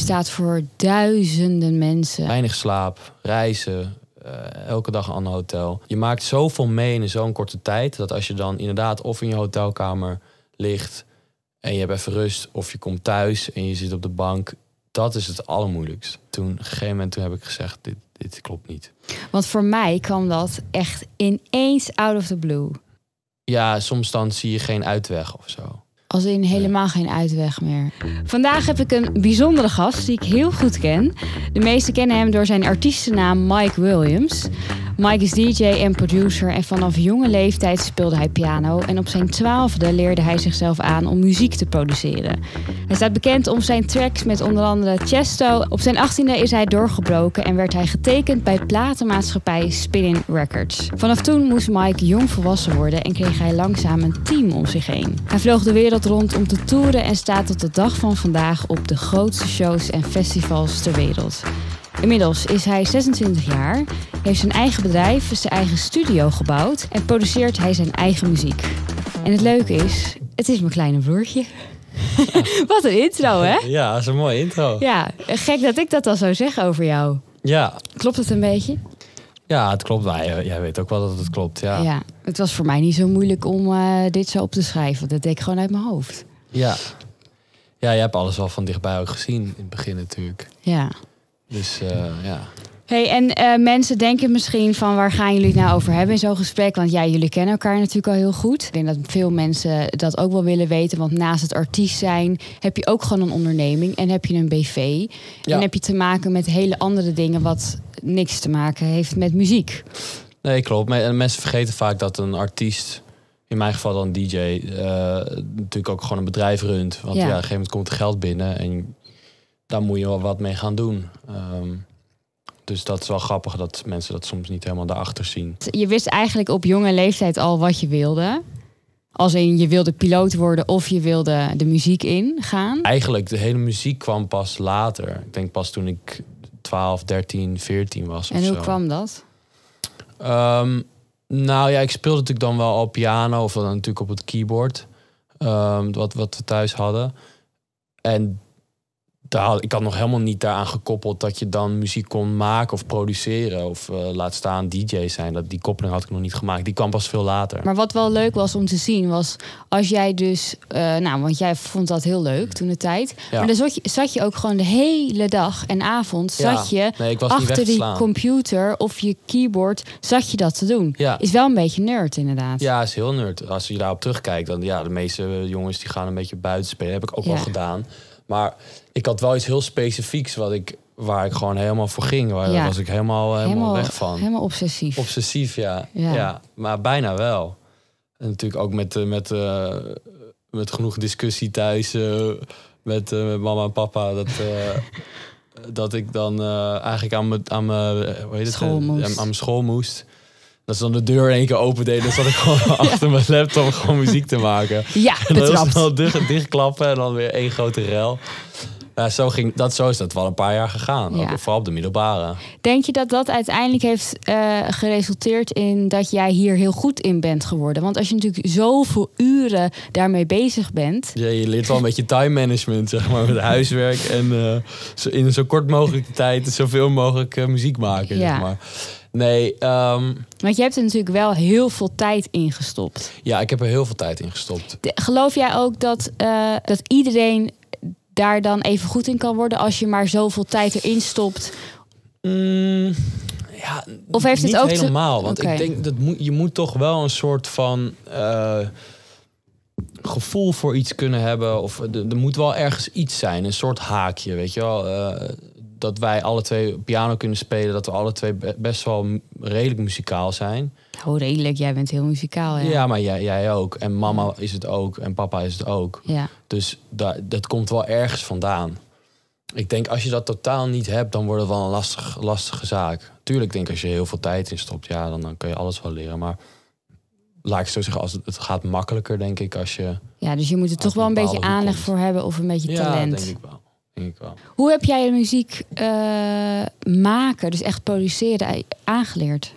staat voor duizenden mensen. Weinig slaap, reizen, eh, elke dag een ander hotel. Je maakt zoveel mee in zo'n korte tijd dat als je dan inderdaad of in je hotelkamer ligt en je hebt even rust, of je komt thuis en je zit op de bank, dat is het allermoeilijkst. Toen, op een gegeven moment toen heb ik gezegd, dit, dit klopt niet. Want voor mij kwam dat echt ineens out of the blue. Ja, soms dan zie je geen uitweg of zo. Als in helemaal geen uitweg meer. Vandaag heb ik een bijzondere gast die ik heel goed ken. De meesten kennen hem door zijn artiestennaam Mike Williams. Mike is DJ en producer en vanaf jonge leeftijd speelde hij piano. En op zijn twaalfde leerde hij zichzelf aan om muziek te produceren. Hij staat bekend om zijn tracks met onder andere Chesto. Op zijn achttiende is hij doorgebroken en werd hij getekend bij platenmaatschappij Spinning Records. Vanaf toen moest Mike jong volwassen worden en kreeg hij langzaam een team om zich heen. Hij vloog de wereld wereld rond om te toeren en staat tot de dag van vandaag op de grootste shows en festivals ter wereld. Inmiddels is hij 26 jaar, heeft zijn eigen bedrijf, zijn eigen studio gebouwd en produceert hij zijn eigen muziek. En het leuke is, het is mijn kleine broertje. Wat een intro, hè? Ja, dat is een mooie intro. Ja, gek dat ik dat al zou zeggen over jou. Ja. Klopt het een beetje? Ja, het klopt. Eh, jij, weet ook wel dat het klopt. Ja. ja, het was voor mij niet zo moeilijk om eh, dit zo op te schrijven. Dat deed ik gewoon uit mijn hoofd. Ja. Ja, jij hebt alles al van dichtbij ook gezien in het begin natuurlijk. Ja. Dus eh, ja. Hey, en eh, mensen denken misschien van waar gaan jullie het nou over hebben in zo'n gesprek? Want jij jullie kennen elkaar natuurlijk al heel goed. Ik denk dat veel mensen dat ook wel willen weten. Want naast het artiest zijn heb je ook gewoon een onderneming en heb je een BV. En heb je te maken met hele andere dingen wat niks te maken heeft met muziek. Nee, klopt. mensen vergeten vaak dat een artiest, in mijn geval dan DJ, eh, natuurlijk ook gewoon een bedrijf runt. Want ja. ja, op een gegeven moment komt er geld binnen en daar moet je wel wat mee gaan doen. Um, dus dat is wel grappig dat mensen dat soms niet helemaal daarachter zien. Je wist eigenlijk op jonge leeftijd al wat je wilde. Als in je wilde piloot worden of je wilde de muziek in gaan? Eigenlijk, de hele muziek kwam pas later. Ik denk pas toen ik 12, 13, 14 was. En hoe kwam dat? Ehm, nou ja, ik speelde natuurlijk dan wel op piano of dan natuurlijk op het keyboard. Ehm, wat, wat we thuis hadden. En daar, ik had nog helemaal niet daaraan gekoppeld dat je dan muziek kon maken of produceren. Of eh, laat staan DJ zijn. Dat, die koppeling had ik nog niet gemaakt. Die kwam pas veel later. Maar wat wel leuk was om te zien was als jij dus. Eh, nou, want jij vond dat heel leuk mm. toen de tijd. Maar dan zat je, zat je, ook gewoon de hele dag en avond. Zat je nee, achter die computer of je keyboard. Zat je dat te doen. Ja. Is wel een beetje nerd inderdaad. Ja, is heel nerd. Als je daarop terugkijkt. Dan ja, de meeste eh, jongens die gaan een beetje buiten spelen. Heb ik ook wel gedaan. Maar ik had wel iets heel specifieks wat ik, waar ik gewoon helemaal voor ging. Waar was ik helemaal, helemaal, weg van. Helemaal obsessief. Obsessief, ja. ja. maar bijna wel. En natuurlijk ook met, eh, met, eh, met genoeg discussie thuis. Eh, met, mama en papa. Dat, dat ik dan eigenlijk aan mijn aan me, hoe heet het, school moest. Aan, mijn school moest. Dat ze dan de deur in één keer open deden. Dan zat ik gewoon achter mijn laptop gewoon muziek te maken. Ja, en dat was dan dicht, dichtklappen en dan weer één grote rel. Ja, zo, ging, dat, zo is dat wel een paar jaar gegaan. Ook vooral op de middelbare. Denk je dat dat uiteindelijk heeft eh, geresulteerd in dat jij hier heel goed in bent geworden? Want als je natuurlijk zoveel uren daarmee bezig bent. Ja, je leert wel een beetje time management, zeg maar, met huiswerk. En eh, in zo kort mogelijke tijd zoveel mogelijk eh, muziek maken. Ja. Zeg maar. Nee. Ehm, Want je hebt er natuurlijk wel heel veel tijd in gestopt. Ja, ik heb er heel veel tijd in gestopt. geloof jij ook dat, dat iedereen daar dan even goed in kan worden als je maar zoveel tijd erin stopt? Mm, ja, of heeft niet het ook helemaal? Want ik denk dat moet, je moet toch wel een soort van eh, gevoel voor iets kunnen hebben. Of er moet wel ergens iets zijn, een soort haakje, weet je wel. Eh, dat wij alle twee piano kunnen spelen, dat we alle twee best wel redelijk muzikaal zijn. Oh, redelijk. Jij bent heel muzikaal. Ja, maar jij, ook. En mama is het ook. En papa is het ook. Ja. Dus dat komt wel ergens vandaan. Ik denk als je dat totaal niet hebt, dan wordt het wel een lastig, lastige zaak. Tuurlijk denk ik als je heel veel tijd in stopt, ja, dan, dan kun je alles wel leren. Maar laat ik zo zeggen, als het, gaat makkelijker, denk ik, als je. Ja, dus je moet er toch wel een beetje aandacht voor hebben of een beetje talent. Ja, denk ik wel. Hoe heb jij muziek eh, maken, dus echt produceren, eh, aangeleerd?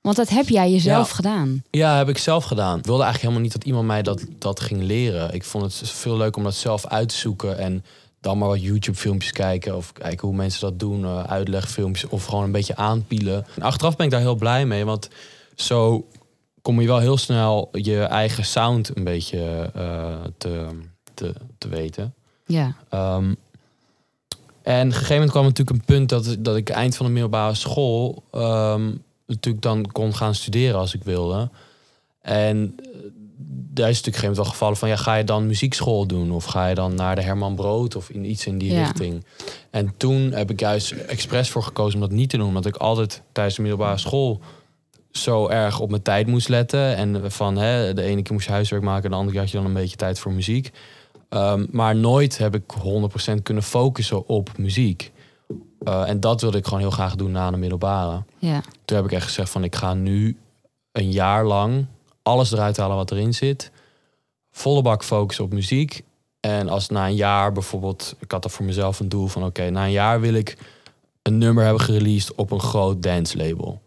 Want dat heb jij jezelf gedaan. Ja, heb ik zelf gedaan. Ik wilde eigenlijk helemaal niet dat iemand mij dat, dat ging leren. Ik vond het veel leuk om dat zelf uit te zoeken en dan maar wat YouTube-filmpjes kijken of kijken hoe mensen dat doen, uh, uitlegfilmpjes of gewoon een beetje aanpielen. En achteraf ben ik daar heel blij mee, want zo kom je wel heel snel je eigen sound een beetje te, te, te weten. Ja. Ehm, en op een gegeven moment kwam natuurlijk een punt dat, dat ik eind van de middelbare school ehm, natuurlijk dan kon gaan studeren als ik wilde. En eh, daar is natuurlijk op een gegeven moment wel gevallen van ja, ga je dan muziekschool doen of ga je dan naar de Herman Brood of in iets in die richting. En toen heb ik juist expres voor gekozen om dat niet te doen, omdat ik altijd tijdens de middelbare school zo erg op mijn tijd moest letten en van hè, de ene keer moest je huiswerk maken, en de andere keer had je dan een beetje tijd voor muziek. Ehm, maar nooit heb ik 100% kunnen focussen op muziek. Eh, en dat wilde ik gewoon heel graag doen na de middelbare. Ja. Toen heb ik echt gezegd van ik ga nu een jaar lang alles eruit halen wat erin zit. Volle bak focussen op muziek. En als na een jaar bijvoorbeeld, ik had er voor mezelf een doel van oké, na een jaar wil ik een nummer hebben gereleased op een groot dance label.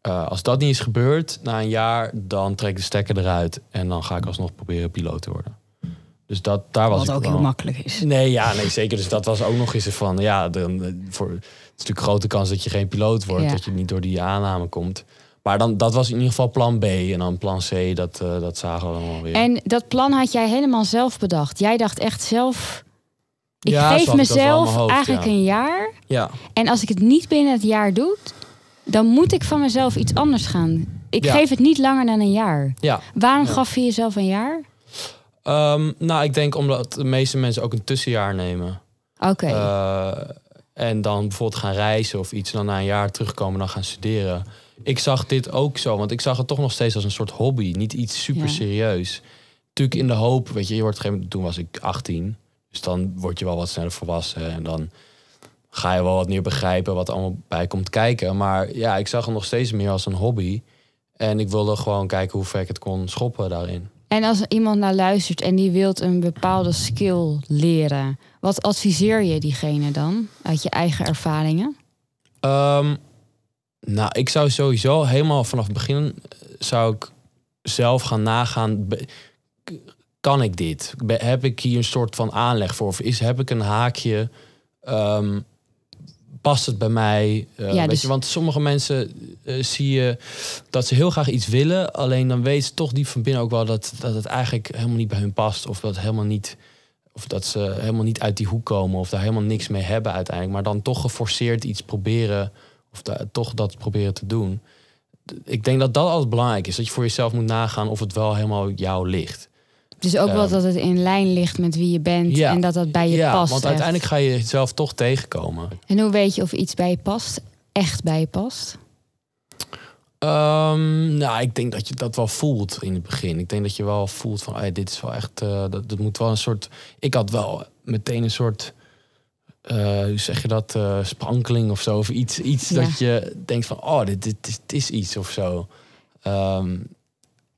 Eh, als dat niet is gebeurd na een jaar, dan trek ik de stekker eruit en dan ga ik alsnog proberen piloot te worden. Dus dat, daar was ook heel makkelijk is. Nee, ja, nee, zeker. Dus dat was ook nog eens van, ja, dan, eh, voor, het is natuurlijk grote kans dat je geen piloot wordt, dat je niet door die aanname komt. Maar dan, dat was in ieder geval plan B. En dan plan C, dat, eh, dat zagen we dan weer. En dat plan had jij helemaal zelf bedacht. Jij dacht echt zelf... Ik ja, geef ik mezelf eigenlijk een jaar. Ja. En als ik het niet binnen het jaar doe, dan moet ik van mezelf iets anders gaan. Ik geef het niet langer dan een jaar. Ja. Waarom gaf je jezelf een jaar? Ehm, nou, ik denk omdat de meeste mensen ook een tussenjaar nemen. Oké. Eh, en dan bijvoorbeeld gaan reizen of iets. En dan na een jaar terugkomen en dan gaan studeren. Ik zag dit ook zo, want ik zag het toch nog steeds als een soort hobby. Niet iets super serieus. Ja. in de hoop, weet je, je wordt gegeven, toen was ik 18. Dus dan word je wel wat sneller volwassen. En dan ga je wel wat meer begrijpen wat allemaal bij komt kijken. Maar ja, ik zag het nog steeds meer als een hobby. En ik wilde gewoon kijken hoe ver ik het kon schoppen daarin. En als iemand naar luistert en die wilt een bepaalde skill leren, wat adviseer je diegene dan uit je eigen ervaringen? Ehm, nou, ik zou sowieso helemaal vanaf het begin eh, zou ik zelf gaan nagaan. Kan ik dit? Heb ik hier een soort van aanleg voor? Of is, heb ik een haakje um, past het bij mij? Eh, ja, weet dus- je, want sommige mensen eh, zie je dat ze heel graag iets willen, alleen dan weten ze toch diep van binnen ook wel dat, dat het eigenlijk helemaal niet bij hun past of dat helemaal niet of dat ze helemaal niet uit die hoek komen of daar helemaal niks mee hebben uiteindelijk, maar dan toch geforceerd iets proberen of toch dat proberen te doen. Ik denk dat dat altijd belangrijk is, dat je voor jezelf moet nagaan of het wel helemaal jou ligt. Dus ook wel ehm, dat het in lijn ligt met wie je bent ja, en dat dat bij je ja, past. Want uiteindelijk ga je jezelf toch tegenkomen. En hoe weet je of iets bij je past, echt bij je past? Ehm, nou, ik denk dat je dat wel voelt in het begin. Ik denk dat je wel voelt van, dit is wel echt, eh, dat, dat moet wel een soort. Ik had wel meteen een soort, eh, hoe zeg je dat, eh, sprankeling of zo, of iets, iets dat je denkt van, oh, dit, dit, is iets of zo. Ehm,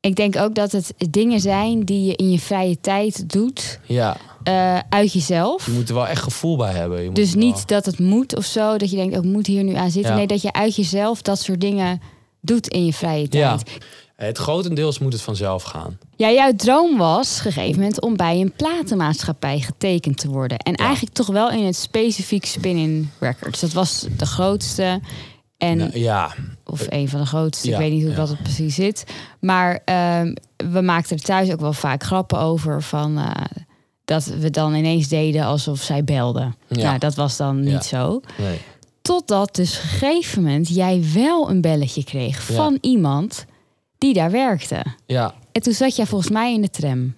ik denk ook dat het dingen zijn die je in je vrije tijd doet. Ja. Eh, uit jezelf. Je moet er wel echt gevoel bij hebben. Je moet dus niet dat het moet of zo, dat je denkt, oh, ik moet hier nu aan zitten. Nee, dat je uit jezelf dat soort dingen doet in je vrije tijd. Ja. Het grotendeels moet het vanzelf gaan. Ja, jouw droom was gegeven moment om bij een platenmaatschappij getekend te worden. En eigenlijk toch wel in het specifiek Spinning Records. Dat was de grootste en, nou, ja. Of een van de grootste. ik weet niet hoe dat het precies zit. Maar ehm, we maakten er thuis ook wel vaak grappen over. Van, eh, dat we dan ineens deden alsof zij belden. Ja. Nou, dat was dan niet zo. Totdat dus op een gegeven moment jij wel een belletje kreeg van iemand die daar werkte. Ja. En toen zat jij volgens mij in de tram.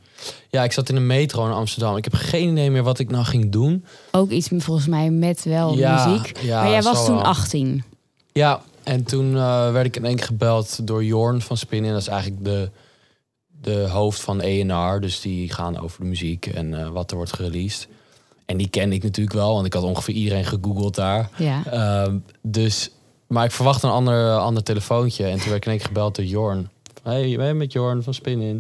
Ja, ik zat in de metro in Amsterdam. Ik heb geen idee meer wat ik nou ging doen. Ook iets volgens mij met wel muziek. Ja, maar jij was toen 18. Ja, en toen eh, werd ik in één keer gebeld door Jorn van Spinnen. Dat is eigenlijk de, de hoofd van ENR. Dus die gaan over de muziek en eh, wat er wordt gereleased. En die kende ik natuurlijk wel, want ik had ongeveer iedereen gegoogeld daar. Ja. Ehm, dus, maar ik verwachtte een ander, ander telefoontje. En toen werd ik in één keer gebeld door Jorn. Hey, je bent met Jorn van Spinin.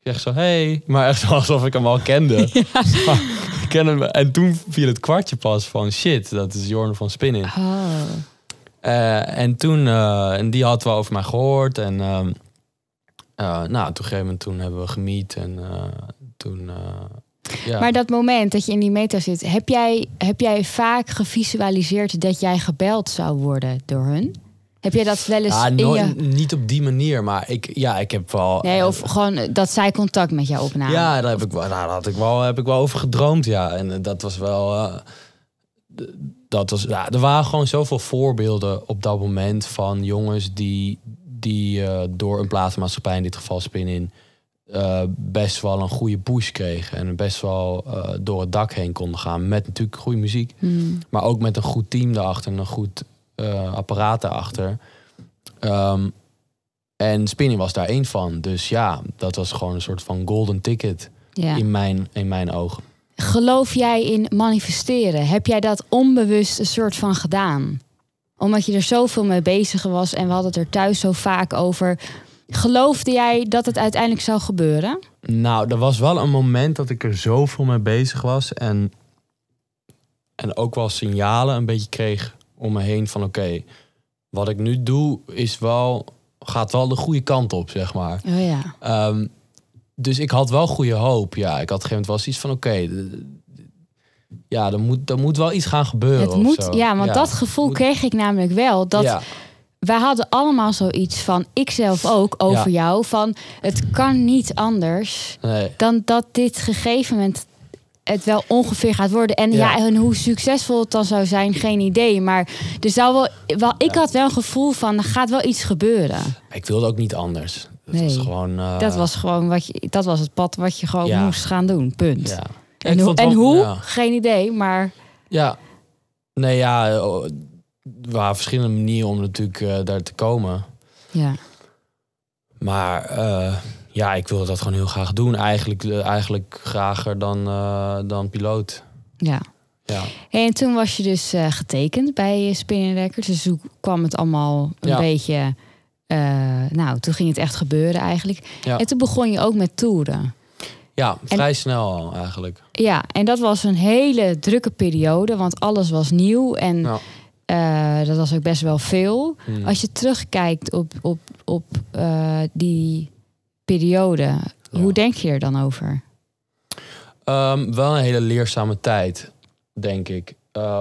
Ik zeg zo, hey. Maar echt alsof ik hem al kende. Ja. ken hem, en toen viel het kwartje pas van, shit, dat is Jorn van Spinin. Oh. Eh, en toen, eh, en die had wel over mij gehoord. En ehm, eh, nou, op een gegeven moment toen hebben we gemiet. En toen. Ja. Maar dat moment dat je in die meta zit, heb jij, heb jij vaak gevisualiseerd dat jij gebeld zou worden door hun? Heb jij dat wel eens ja, ah, nooit, Niet op die manier, maar ik, ja, ik heb wel... Nee, of gewoon dat zij contact met jou opnamen. Ja, daar, heb ik wel, daar had ik wel, heb ik wel over gedroomd, ja. En dat was wel dat was, ja, er waren gewoon zoveel voorbeelden op dat moment van jongens die, die eh, door een platenmaatschappij, in dit geval Spin-In, eh, best wel een goede push kregen. En best wel eh, door het dak heen konden gaan. Met natuurlijk goede muziek, hmm. maar ook met een goed team daarachter en een goed apparaat daarachter. Um, ehm, en Spinning was daar één van. Dus ja, dat was gewoon een soort van golden ticket in, mijn, in mijn ogen. Geloof jij in manifesteren? Heb jij dat onbewust een soort van gedaan? Omdat je er zoveel mee bezig was en we hadden het er thuis zo vaak over. Geloofde jij dat het uiteindelijk zou gebeuren? Nou, er was wel een moment dat ik er zoveel mee bezig was. En, en ook wel signalen een beetje kreeg om me heen van oké, wat ik nu doe is wel, gaat wel de goede kant op, zeg maar. Oh ja. Ehm, dus ik had wel goede hoop. Ja, ik had op een gegeven moment wel iets van oké. ja, er moet, er moet wel iets gaan gebeuren. Het moet, Ja, want dat gevoel kreeg ik namelijk wel. Dat ja. wij hadden allemaal zoiets van, ik zelf ook, over jou. Van het kan niet anders dan dat dit gegeven moment het wel ongeveer gaat worden. En ja. en hoe succesvol het dan zou zijn, geen idee. Maar er zou wel, wel ik had wel een gevoel van, er gaat wel iets gebeuren. Ik wilde ook niet anders. Dat was gewoon. Eh, dat was gewoon wat je. Dat was het pad wat je gewoon moest gaan doen. Punt. Ja. En, en hoe? Geen idee, maar. Ja. Nee, ja. Er waren verschillende manieren om natuurlijk eh, daar te komen. Ja. Maar eh, ja, ik wilde dat gewoon heel graag doen. Eigenlijk, eigenlijk grager dan, dan piloot. Ja. Ja. en toen was je dus getekend bij Spinning Records. Dus hoe kwam het allemaal een beetje eh, nou, toen ging het echt gebeuren eigenlijk. Ja. En toen begon je ook met toeren. Ja, vrij snel al eigenlijk. Ja, en dat was een hele drukke periode, want alles was nieuw en eh, dat was ook best wel veel. Hmm. Als je terugkijkt op, op, op eh, die periode, hoe denk je er dan over? Ehm, wel een hele leerzame tijd, denk ik.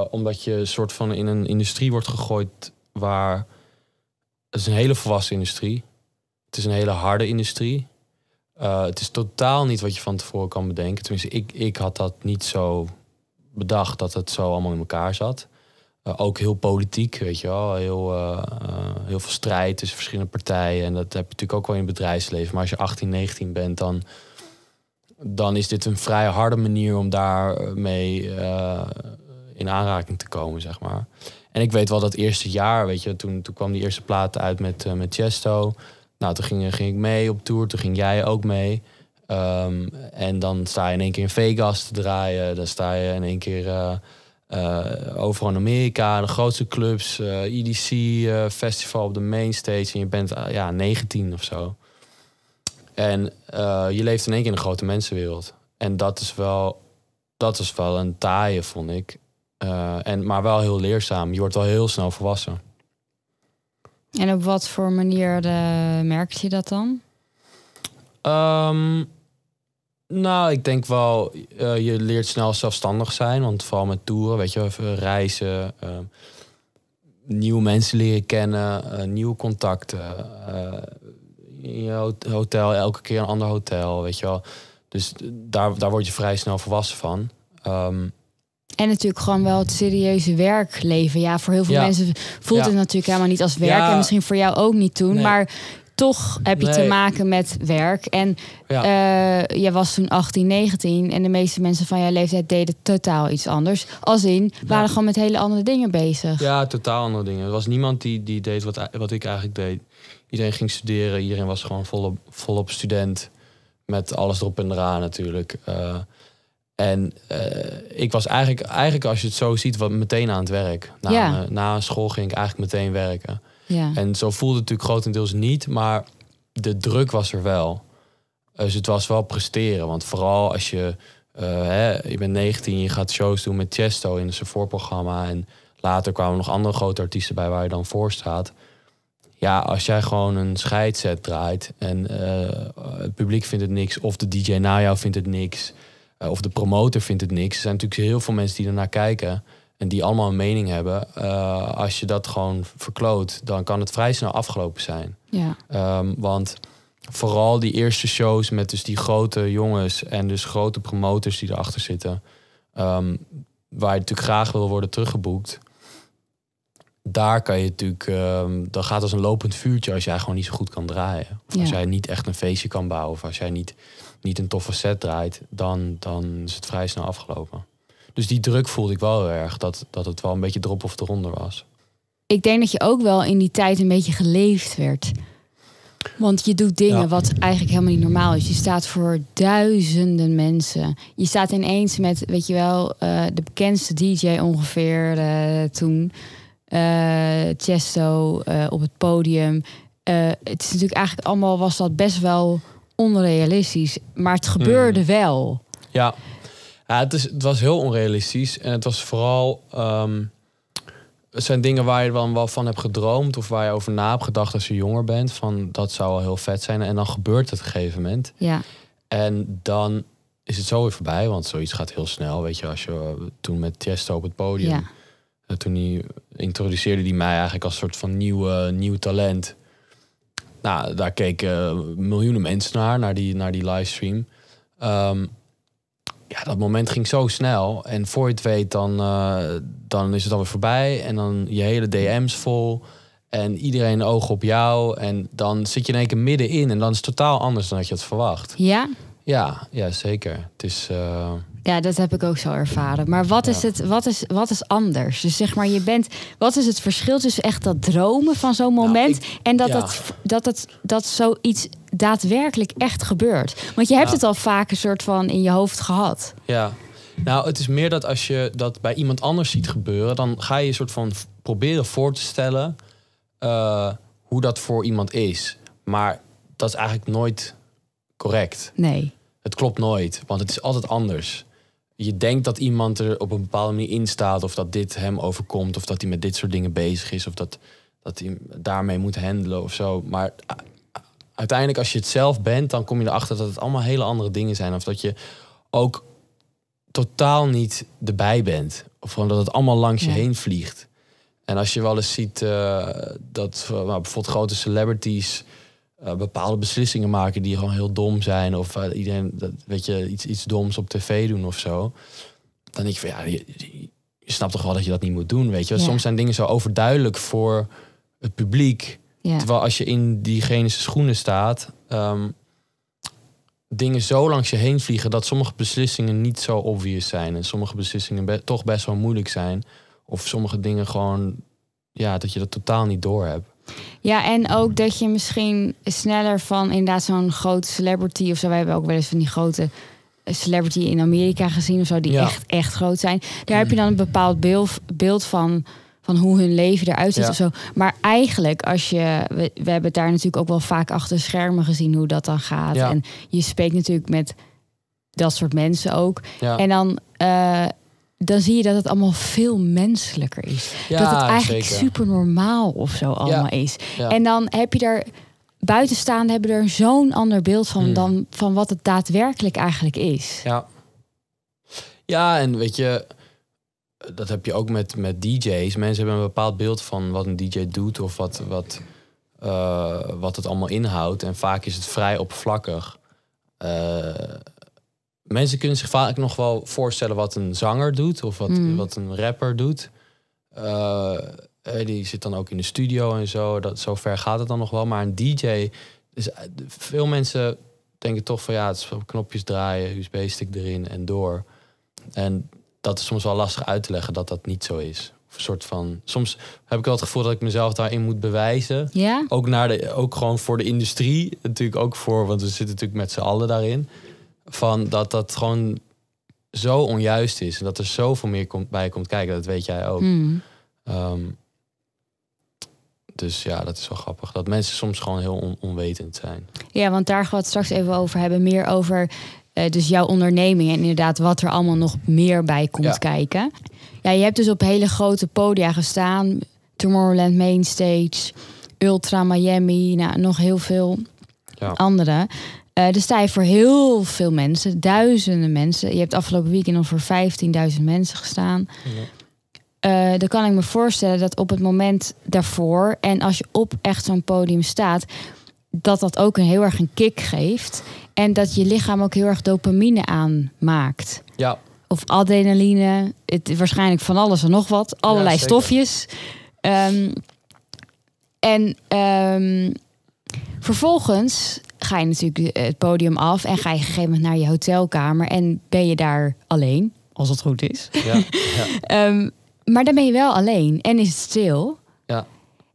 omdat je soort van in een industrie wordt gegooid waar het is een hele volwassen industrie. Het is een hele harde industrie. Eh, het is totaal niet wat je van tevoren kan bedenken. Tenminste, ik, ik had dat niet zo bedacht dat het zo allemaal in elkaar zat. Eh, ook heel politiek, weet je wel. Heel, eh, heel veel strijd tussen verschillende partijen. En dat heb je natuurlijk ook wel in het bedrijfsleven. Maar als je 18, 19 bent, dan, dan is dit een vrij harde manier om daarmee in aanraking te komen, zeg maar. En ik weet wel dat eerste jaar, weet je, toen, toen kwam die eerste plaat uit met, eh, met Chesto. Nou, toen ging, ging ik mee op tour, toen ging jij ook mee. Ehm, en dan sta je in één keer in Vegas te draaien. Dan sta je in één keer eh, eh, overal in Amerika, de grootste clubs, EDC, e festival op de mainstage. En je bent ja, 19 of zo. En je leeft in één keer in een grote mensenwereld. En dat is wel, dat is wel een taaie, vond ik. Eh, en, maar wel heel leerzaam. Je wordt al heel snel volwassen. En op wat voor manier de, eh, merk je dat dan? Ehm, nou, ik denk wel, uh, je leert snel zelfstandig zijn. Want vooral met toeren, weet je, reizen, uh, nieuwe mensen leren kennen, nieuwe contacten. in je hotel, elke keer een ander hotel, weet je wel. Dus daar, daar word je vrij snel volwassen van. Ehm, en natuurlijk gewoon wel het serieuze werkleven. Ja, voor heel veel mensen voelt het natuurlijk helemaal niet als werk. En misschien voor jou ook niet toen. Maar toch heb je te maken met werk. En ja. Eh, je was toen 18, 19. En de meeste mensen van jouw leeftijd deden totaal iets anders. Als in, waren gewoon met hele andere dingen bezig. Ja, totaal andere dingen. Er was niemand die, die deed wat, wat ik eigenlijk deed. Iedereen ging studeren. Iedereen was gewoon volop, volop student. Met alles erop en eraan natuurlijk. Uh, en eh, ik was eigenlijk, eigenlijk als je het zo ziet, wat meteen aan het werk. Na, na school ging ik eigenlijk meteen werken. Ja. En zo voelde het natuurlijk grotendeels niet, maar de druk was er wel. Dus het was wel presteren. Want vooral als je, uh, hè, je bent 19, je gaat shows doen met Chesto in zijn voorprogramma. En later kwamen nog andere grote artiesten bij waar je dan voor staat. Ja, als jij gewoon een scheidset draait en eh, het publiek vindt het niks, of de DJ na jou vindt het niks eh, of de promotor vindt het niks. Er zijn natuurlijk heel veel mensen die ernaar kijken. En die allemaal een mening hebben. Eh, als je dat gewoon verkloot, dan kan het vrij snel afgelopen zijn. Ja. Ehm, want vooral die eerste shows met dus die grote jongens en dus grote promotors die erachter zitten. Ehm, waar je natuurlijk graag wil worden teruggeboekt. Daar kan je natuurlijk, dan ehm, dan gaat als een lopend vuurtje als jij gewoon niet zo goed kan draaien. Of als jij niet echt een feestje kan bouwen. Of als jij niet niet een toffe set draait, dan, dan is het vrij snel afgelopen. Dus die druk voelde ik wel heel erg, dat, dat het wel een beetje drop of eronder was. Ik denk dat je ook wel in die tijd een beetje geleefd werd. Want je doet dingen wat eigenlijk helemaal niet normaal is. Je staat voor duizenden mensen. Je staat ineens met, weet je wel, eh, de bekendste DJ ongeveer eh, toen. Uh, Chesto op het podium. het is natuurlijk eigenlijk allemaal was dat best wel onrealistisch. Maar het gebeurde hmm. wel. Ja, ja het, is, het was heel onrealistisch. En het was vooral. Ehm, het zijn dingen waar je dan wel van hebt gedroomd of waar je over na hebt gedacht als je jonger bent. Van dat zou wel heel vet zijn. En dan gebeurt het op een gegeven moment. Ja. En dan is het zo weer voorbij, want zoiets gaat heel snel. Weet je, als je eh, toen met Tiesto op het podium. Eh, toen die, introduceerde die mij eigenlijk als soort van nieuwe, nieuw talent. Nou, daar keken eh, miljoenen mensen naar, naar die, naar die livestream. Ehm, ja, dat moment ging zo snel. En voor je het weet, dan, eh, dan is het alweer voorbij. En dan je hele DM's vol. En iedereen oog op jou. En dan zit je in één keer middenin. En dan is het totaal anders dan dat je het verwacht. Ja? Ja, ja zeker. Het is... Eh, ja, dat heb ik ook zo ervaren. Maar wat is, het, wat is, wat is anders? Dus zeg maar, je bent, wat is het verschil tussen echt dat dromen van zo'n nou, moment en dat, ja. dat, dat zoiets daadwerkelijk echt gebeurt? Want je hebt het al vaak een soort van in je hoofd gehad. Ja, nou, het is meer dat als je dat bij iemand anders ziet gebeuren, dan ga je een soort van proberen voor te stellen eh, hoe dat voor iemand is. Maar dat is eigenlijk nooit correct. Nee. Het klopt nooit, want het is altijd anders je denkt dat iemand er op een bepaalde manier in staat. Of dat dit hem overkomt. Of dat hij met dit soort dingen bezig is. Of dat, dat hij daarmee moet handelen of zo. Maar uiteindelijk, als je het zelf bent, dan kom je erachter dat het allemaal hele andere dingen zijn. Of dat je ook totaal niet erbij bent. Of gewoon dat het allemaal langs je heen vliegt. En als je wel eens ziet eh, dat eh, nou, bijvoorbeeld grote celebrities eh, bepaalde beslissingen maken die gewoon heel dom zijn. Of eh, iedereen, dat, weet je, iets, iets doms op tv doen of zo. Dan denk ik van ja, je, snapt toch wel dat je dat niet moet doen, weet je. Soms zijn dingen zo overduidelijk voor het publiek. Terwijl als je in die genische schoenen staat, ehm, dingen zo langs je heen vliegen dat sommige beslissingen niet zo obvious zijn. En sommige beslissingen toch best wel moeilijk zijn. Of sommige dingen gewoon, ja, dat je dat totaal niet door hebt. Ja, en ook dat je misschien sneller van inderdaad zo'n grote celebrity of zo. We hebben ook wel eens van die grote celebrity in Amerika gezien of zo, die echt, echt groot zijn. Daar heb je mhm. dan een bepaald beeld, beeld van, van hoe hun leven eruit ziet of zo. Maar eigenlijk, als je, we, we, hebben daar natuurlijk ook wel vaak achter schermen gezien hoe dat dan gaat. En je spreekt natuurlijk met dat soort mensen ook. En dan. Eh, dan zie je dat het allemaal veel menselijker is. dat het eigenlijk super normaal of zo allemaal is. En dan heb je daar buitenstaande hebben er zo'n ander beeld van hmm. dan van wat het daadwerkelijk eigenlijk is. Ja. Ja, en weet je, dat heb je ook met, met DJ's. Mensen hebben een bepaald beeld van wat een DJ doet of wat, wat, eh, wat het allemaal inhoudt. En vaak is het vrij oppervlakkig. Uh, mensen kunnen zich vaak nog wel voorstellen wat een zanger doet of wat, mm. wat een rapper doet. Uh, die zit dan ook in de studio en zo. Dat, zo ver gaat het dan nog wel. Maar een DJ. Dus eh, veel mensen denken toch van ja, het is knopjes draaien, USB-stick erin en door. En dat is soms wel lastig uit te leggen dat dat niet zo is. Of een soort van. Soms heb ik wel het gevoel dat ik mezelf daarin moet bewijzen. Ja? Ook, naar de, ook gewoon voor de industrie. Natuurlijk ook voor, want we zitten natuurlijk met z'n allen daarin. Van dat dat gewoon zo onjuist is. En dat er zoveel meer komt, bij komt kijken. Dat weet jij ook. Hmm. Ehm, dus ja, dat is wel grappig. Dat mensen soms gewoon heel onwetend zijn. Ja, want daar gaan we het straks even over hebben. Meer over eh, dus jouw onderneming en inderdaad wat er allemaal nog meer bij komt kijken. Ja, je hebt dus op hele grote podia gestaan. Tomorrowland Mainstage, Ultra Miami, nou, nog heel veel ja. andere. Uh, eh, dus sta je voor heel veel mensen, duizenden mensen. Je hebt afgelopen weekend al voor 15.000 mensen gestaan. Ja. Eh, dan kan ik me voorstellen dat op het moment daarvoor en als je op echt zo'n podium staat, dat dat ook een heel erg een kick geeft. En dat je lichaam ook heel erg dopamine aanmaakt. Ja. Of adrenaline, het, waarschijnlijk van alles en nog wat, allerlei stofjes. Ehm, en ehm, vervolgens ga je natuurlijk eh, het podium af en ga je gegeven naar je hotelkamer en ben je daar alleen. Als het goed is. Ja, ja. Ehm, maar dan ben je wel alleen en is het stil. Ja.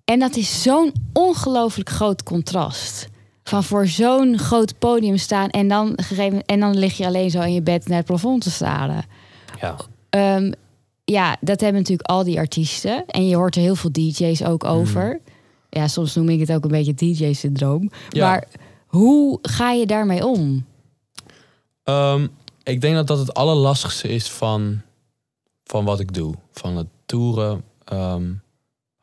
En dat is zo'n ongelooflijk groot contrast. Van voor zo'n groot podium staan en dan, gegeven, en dan lig je alleen zo in je bed naar het plafond te staren. Ja. Ehm, ja, dat hebben natuurlijk al die artiesten. En je hoort er heel veel DJ's ook mm. over. Ja, soms noem ik het ook een beetje DJ-syndroom. Ja. Maar hoe ga je daarmee om? Ehm, ik denk dat dat het allerlastigste is van, van wat ik doe. Van het toeren. Ehm,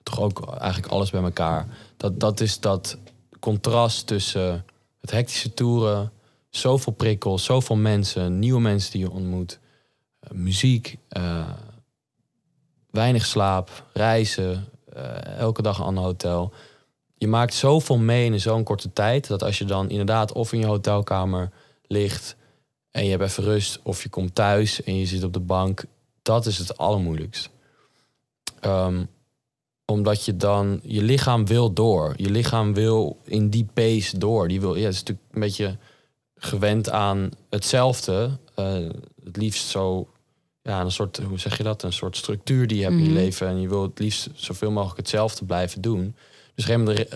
toch ook eigenlijk alles bij elkaar. Dat, dat is dat contrast tussen het hectische toeren, zoveel prikkels, zoveel mensen, nieuwe mensen die je ontmoet, eh, muziek, eh, weinig slaap, reizen, eh, elke dag een ander hotel je maakt zoveel mee in zo'n korte tijd. Dat als je dan inderdaad of in je hotelkamer ligt en je hebt even rust. Of je komt thuis en je zit op de bank. Dat is het allermoeilijkst. Ehm, omdat je dan, je lichaam wil door. Je lichaam wil in die pace door. Die wil, ja, het is natuurlijk een beetje gewend aan hetzelfde. Eh, het liefst zo, ja, een soort, hoe zeg je dat? Een soort structuur die je hebt in je mhm. leven. En je wil het liefst zoveel mogelijk hetzelfde blijven doen. Dus op een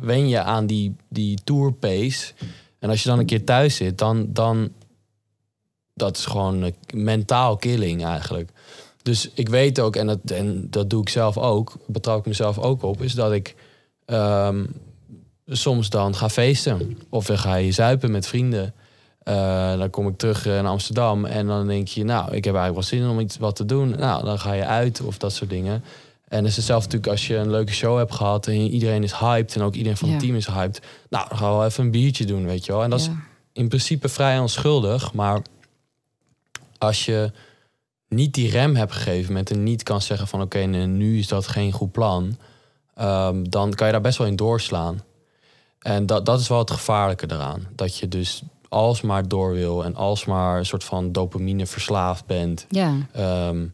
wen je aan die, die tour pace. En als je dan een keer thuis zit, dan, dan dat is gewoon mentaal killing eigenlijk. Dus ik weet ook, en dat, en dat doe ik zelf ook, betrouw ik mezelf ook op, is dat ik ehm, soms dan ga feesten. Of dan ga je zuipen met vrienden. Eh, dan kom ik terug in eh, Amsterdam en dan denk je, nou, ik heb eigenlijk wel zin om iets wat te doen. Nou, dan ga je uit of dat soort dingen. En het is natuurlijk als je een leuke show hebt gehad en iedereen is hyped en ook iedereen van het team is hyped. Nou, dan gaan we wel even een biertje doen, weet je wel. En dat is in principe vrij onschuldig, maar als je niet die rem hebt gegeven met en niet kan zeggen van oké, nu is dat geen goed plan, ehm, dan kan je daar best wel in doorslaan. En dat, dat is wel het gevaarlijke eraan. Dat je dus alsmaar door wil en alsmaar een soort van dopamine verslaafd bent. Ja. Ehm,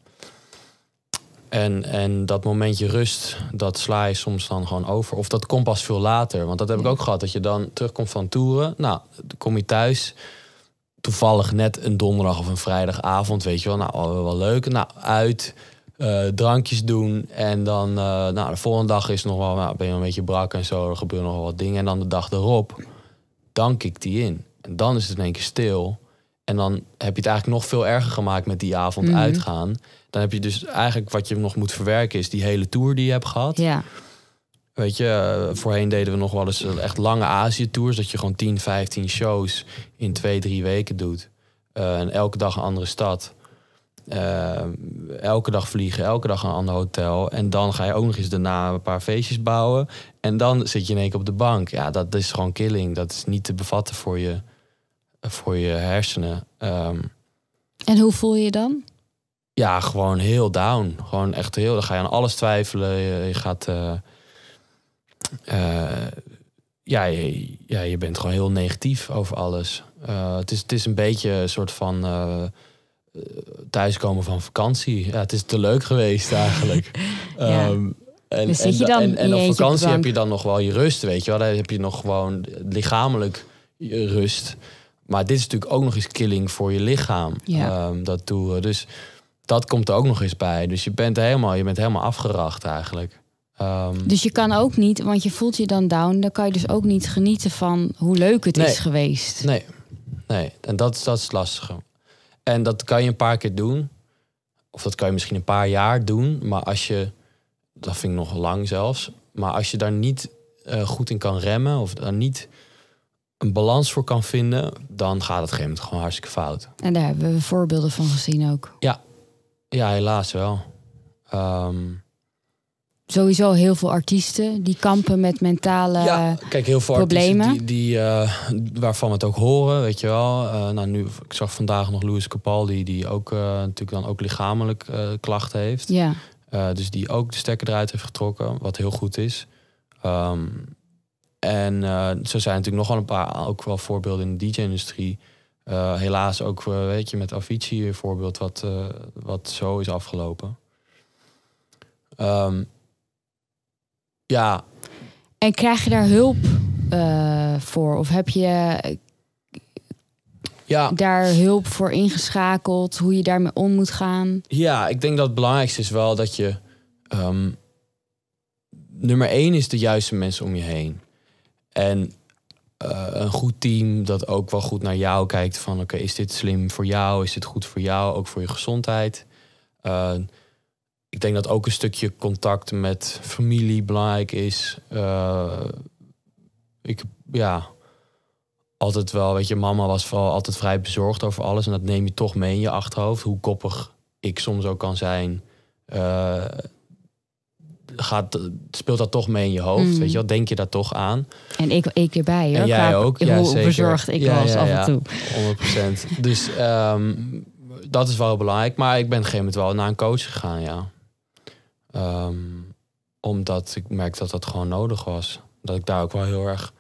en, en dat momentje rust, dat sla je soms dan gewoon over. Of dat komt pas veel later. Want dat heb ik ook gehad. Dat je dan terugkomt van toeren. Nou, dan kom je thuis. Toevallig net een donderdag of een vrijdagavond. Weet je wel, nou, wel leuk. Nou, uit. Eh, drankjes doen. En dan uh, nou, de volgende dag is nog wel, nou, ben je een beetje brak en zo. Er gebeuren nog wel wat dingen. En dan de dag erop, Dan ik die in. En dan is het in één keer stil. En dan heb je het eigenlijk nog veel erger gemaakt met die avond mhm. uitgaan. Dan heb je dus eigenlijk wat je nog moet verwerken is die hele tour die je hebt gehad. Ja. Weet je, eh, voorheen deden we nog wel eens eh, echt lange Azië-tours. Dat je gewoon 10, 15 shows in twee, drie weken doet. Eh, en elke dag een andere stad. elke dag vliegen, elke dag een ander hotel. En dan ga je ook nog eens daarna een paar feestjes bouwen. En dan zit je in één keer op de bank. Ja, dat is gewoon killing. Dat is niet te bevatten voor je, voor je hersenen. Ehm, en hoe voel je je dan? Ja, gewoon heel down. Gewoon echt heel. Dan ga je aan alles twijfelen. Je, gaat. Eh, eh, ja, je, ja, je bent gewoon heel negatief over alles. Eh, het, is, het is een beetje een soort van thuiskomen van vakantie. Ja, het is te leuk geweest eigenlijk. en, en, op vakantie heb je dan nog wel je rust, weet je wel. Dan heb je nog gewoon lichamelijk rust. Maar dit is natuurlijk ook nog eens killing voor je lichaam. Ja. Ehm, dat doe, dus dat komt er ook nog eens bij. Dus je bent helemaal, je bent helemaal afgeracht eigenlijk. Ehm, dus je kan ook niet, want je voelt je dan down, dan kan je dus ook niet genieten van hoe leuk het is geweest. Nee, nee. En dat, dat is lastig. En dat kan je een paar keer doen. Of dat kan je misschien een paar jaar doen. Maar als je, dat vind ik nog lang zelfs. Maar als je daar niet eh, goed in kan remmen of daar niet een balans voor kan vinden, dan gaat het op gewoon hartstikke fout. En daar hebben we voorbeelden van gezien ook. Ja, ja, helaas wel. Ehm, Sowieso heel veel artiesten die kampen met mentale kijk, heel veel problemen. Die, die, eh, waarvan we het ook horen, weet je wel. Eh, nou, nu, ik zag vandaag nog Louis Capaldi, die ook eh, natuurlijk dan ook lichamelijk klachten heeft. Ja. dus die ook de stekker eruit heeft getrokken, wat heel goed is. Ehm, en zo zijn natuurlijk nogal een paar ook wel voorbeelden in de DJ-industrie eh, helaas ook, eh, weet je, met Avicii voorbeeld, wat, eh, wat zo is afgelopen. Ehm, ja. En krijg je daar hulp voor? Of heb je ja. daar hulp voor ingeschakeld? Hoe je daarmee om moet gaan? Ja, ik denk dat het belangrijkste is wel dat je... Ehm, nummer één is de juiste mensen om je heen. En eh, een goed team dat ook wel goed naar jou kijkt. Van oké, is dit slim voor jou? Is dit goed voor jou? Ook voor je gezondheid. Eh, ik denk dat ook een stukje contact met familie belangrijk is. Eh, ik, ja, altijd wel, weet je, mama was vooral altijd vrij bezorgd over alles. En dat neem je toch mee in je achterhoofd. Hoe koppig ik soms ook kan zijn gaat, speelt dat toch mee in je hoofd. Weet je mhm. wel, denk je daar toch aan. En ik, ik erbij. Hoor. En jij ook. Ja, hoe bezorgd ik was af en toe. 100%. dus ehm, dat is wel belangrijk. Maar ik ben op een gegeven moment wel naar een coach gegaan, ja. Ehm, omdat ik merkte dat dat gewoon nodig was. Dat ik daar ook wel heel erg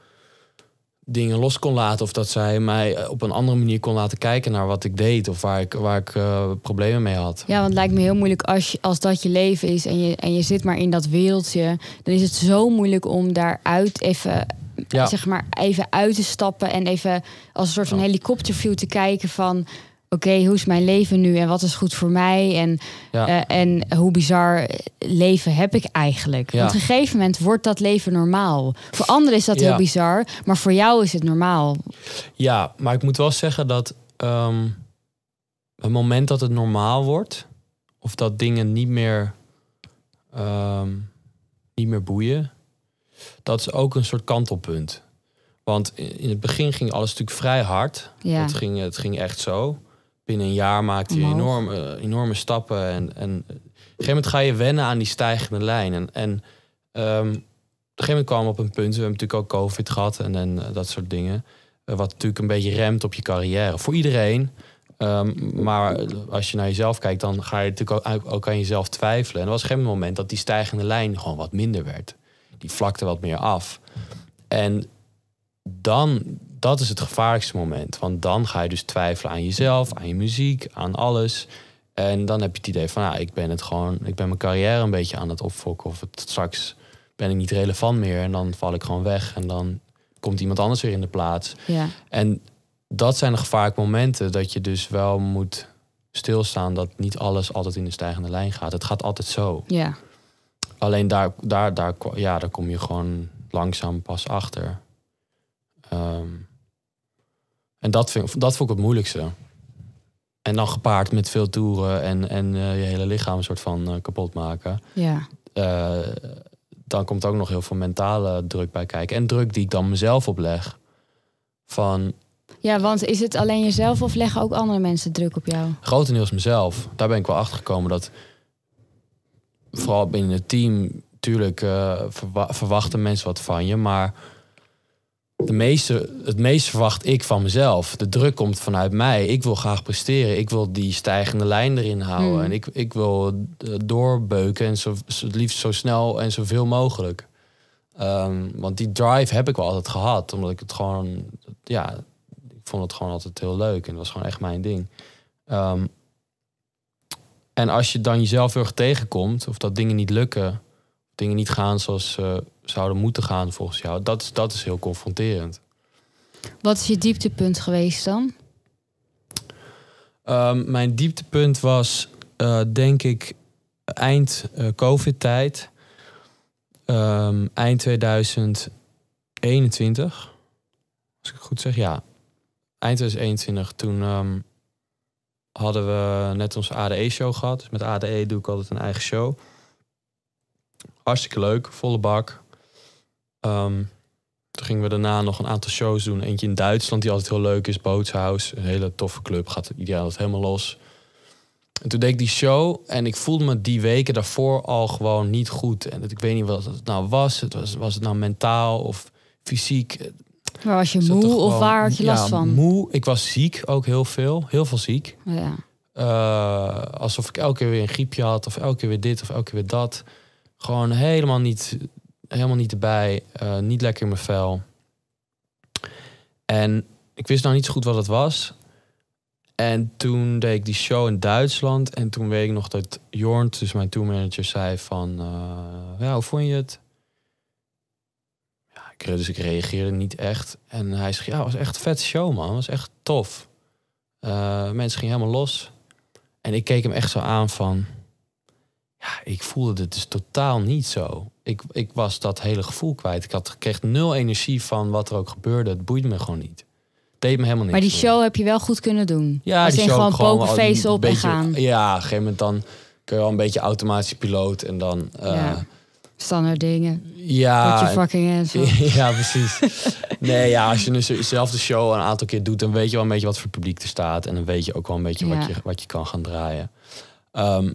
dingen los kon laten. Of dat zij mij eh, op een andere manier kon laten kijken naar wat ik deed. Of waar ik, waar ik eh, problemen mee had. Ja, want het lijkt me heel moeilijk als, je, als dat je leven is en je, en je zit maar in dat wereldje. Dan is het zo moeilijk om daaruit even. Zeg maar even uit te stappen en even als een soort van helikopterview te kijken van oké, hoe is mijn leven nu en wat is goed voor mij en, eh, en hoe bizar leven heb ik eigenlijk. Want op een gegeven moment wordt dat leven normaal. Voor anderen is dat heel bizar, maar voor jou is het normaal. Ja, maar ik moet wel zeggen dat um, het moment dat het normaal wordt, of dat dingen niet meer, ehm, niet meer boeien, dat is ook een soort kantelpunt. Want in het begin ging alles natuurlijk vrij hard. Ja. Het, ging, het ging echt zo binnen een jaar maakt je enorme, eh, enorme stappen. En, en op een gegeven moment ga je wennen aan die stijgende lijn. En, en ehm, op een gegeven moment kwam op een punt, we hebben natuurlijk ook COVID gehad en, en eh, dat soort dingen. Eh, wat natuurlijk een beetje remt op je carrière. Voor iedereen. Ehm, maar als je naar jezelf kijkt, dan ga je natuurlijk ook, ook aan jezelf twijfelen. En er was geen moment dat die stijgende lijn gewoon wat minder werd. Die vlakte wat meer af. En dan dat is het gevaarlijkste moment. Want dan ga je dus twijfelen aan jezelf, aan je muziek, aan alles. En dan heb je het idee van, nou, ik ben het gewoon, ik ben mijn carrière een beetje aan het opfokken. Of het, straks ben ik niet relevant meer en dan val ik gewoon weg. En dan komt iemand anders weer in de plaats. Ja. En dat zijn de gevaarlijke momenten dat je dus wel moet stilstaan dat niet alles altijd in de stijgende lijn gaat. Het gaat altijd zo. Ja. Alleen daar, daar, daar, ja, daar kom je gewoon langzaam pas achter. Ehm, en dat, vind, dat vond ik het moeilijkste. En dan gepaard met veel toeren en, en eh, je hele lichaam een soort van eh, kapot maken. Ja. Eh, dan komt ook nog heel veel mentale druk bij kijken. En druk die ik dan mezelf opleg. Van, ja, want is het alleen jezelf of leggen ook andere mensen druk op jou? Grotendeels mezelf. Daar ben ik wel achter gekomen dat. Vooral binnen het team, natuurlijk verwachten mensen wat van je. Maar de meeste, het meest verwacht ik van mezelf. De druk komt vanuit mij. Ik wil graag presteren. Ik wil die stijgende lijn erin houden. Hmm. En ik, ik wil eh, doorbeuken en zo, het liefst zo snel en zoveel mogelijk. Ehm, want die drive heb ik wel altijd gehad. Omdat ik het gewoon, ja, ik vond het gewoon altijd heel leuk. En dat was gewoon echt mijn ding. Ehm, en als je dan jezelf heel erg tegenkomt, of dat dingen niet lukken, dingen niet gaan zoals ze zouden moeten gaan volgens jou. Dat, is, dat is heel confronterend. Wat is je dieptepunt geweest dan? Um, mijn dieptepunt was, eh, denk ik, eind eh, COVID-tijd. Ehm, eind 2021. Als ik het goed zeg, ja. Eind 2021, toen ehm, hadden we net onze ADE-show gehad. Dus met ADE doe ik altijd een eigen show. Hartstikke leuk, volle bak. Ehm, toen gingen we daarna nog een aantal shows doen. Eentje in Duitsland, die altijd heel leuk is, Bootshouse, Een hele toffe club, gaat het ideaal helemaal los. En toen deed ik die show en ik voelde me die weken daarvoor al gewoon niet goed. En ik weet niet wat het nou was. Het was, was het nou mentaal of fysiek? Waar was je moe of waar had je last van? Moe. Ik was ziek ook heel veel. Heel veel ziek. Ja. Eh, alsof ik elke keer weer een griepje had of elke keer weer dit of elke keer weer dat. Gewoon helemaal niet, helemaal niet erbij. Eh, niet lekker in mijn vel. En ik wist nou niet zo goed wat het was. En toen deed ik die show in Duitsland. En toen weet ik nog dat Jorn, dus mijn tourmanager, zei van... Eh, ja, hoe vond je het? Ja, ik, dus ik reageerde niet echt. En hij zei, ja, het was echt een vet show, man. Het was echt tof. Eh, mensen gingen helemaal los. En ik keek hem echt zo aan van ik voelde dit dus totaal niet zo. Ik, ik was dat hele gevoel kwijt. Ik had, kreeg nul energie van wat er ook gebeurde. Het boeide me gewoon niet. deed me helemaal niet Maar die show heb je wel goed kunnen doen. Ja, Als die gewoon pokerface op en gaan. Ja, op een gegeven moment dan kun je wel een beetje automatische piloot en dan... Uh, ja eh, standaard dingen. Ja. je fucking Ja, precies. nee, ja, als je de show een aantal keer doet, dan weet je wel een beetje wat voor publiek er staat. En dan weet je ook wel een beetje wat, je, wat je kan gaan draaien. Ehm,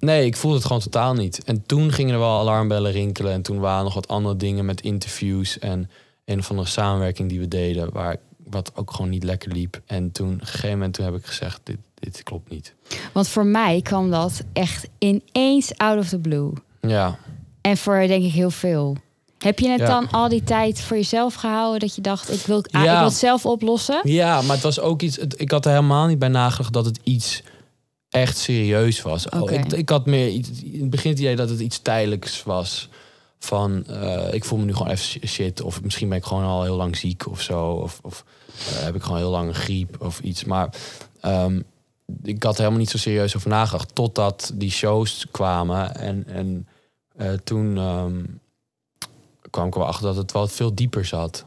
Nee, ik voelde het gewoon totaal niet. En toen gingen er wel alarmbellen rinkelen. En toen waren er nog wat andere dingen met interviews. En een of andere samenwerking die we deden. Waar, wat ook gewoon niet lekker liep. En toen, op een gegeven moment, toen heb ik gezegd: dit, dit klopt niet. Want voor mij kwam dat echt ineens out of the blue. Ja. En voor denk ik heel veel. Heb je het dan al die tijd voor jezelf gehouden dat je dacht, ik wil, ah, ik wil het zelf oplossen? Ja, maar het was ook iets, ik had er helemaal niet bij nagedacht dat het iets echt serieus was. Oh, okay. ik, ik, had meer iets, in het begin het idee dat het iets tijdelijks was. Van eh, ik voel me nu gewoon even shit. Of misschien ben ik gewoon al heel lang ziek of zo. Of, of eh, heb ik gewoon heel lang griep of iets. Maar ehm, ik had er helemaal niet zo serieus over nagedacht. Totdat die shows kwamen. En, en eh, toen ehm, kwam ik achter dat het wel veel dieper zat.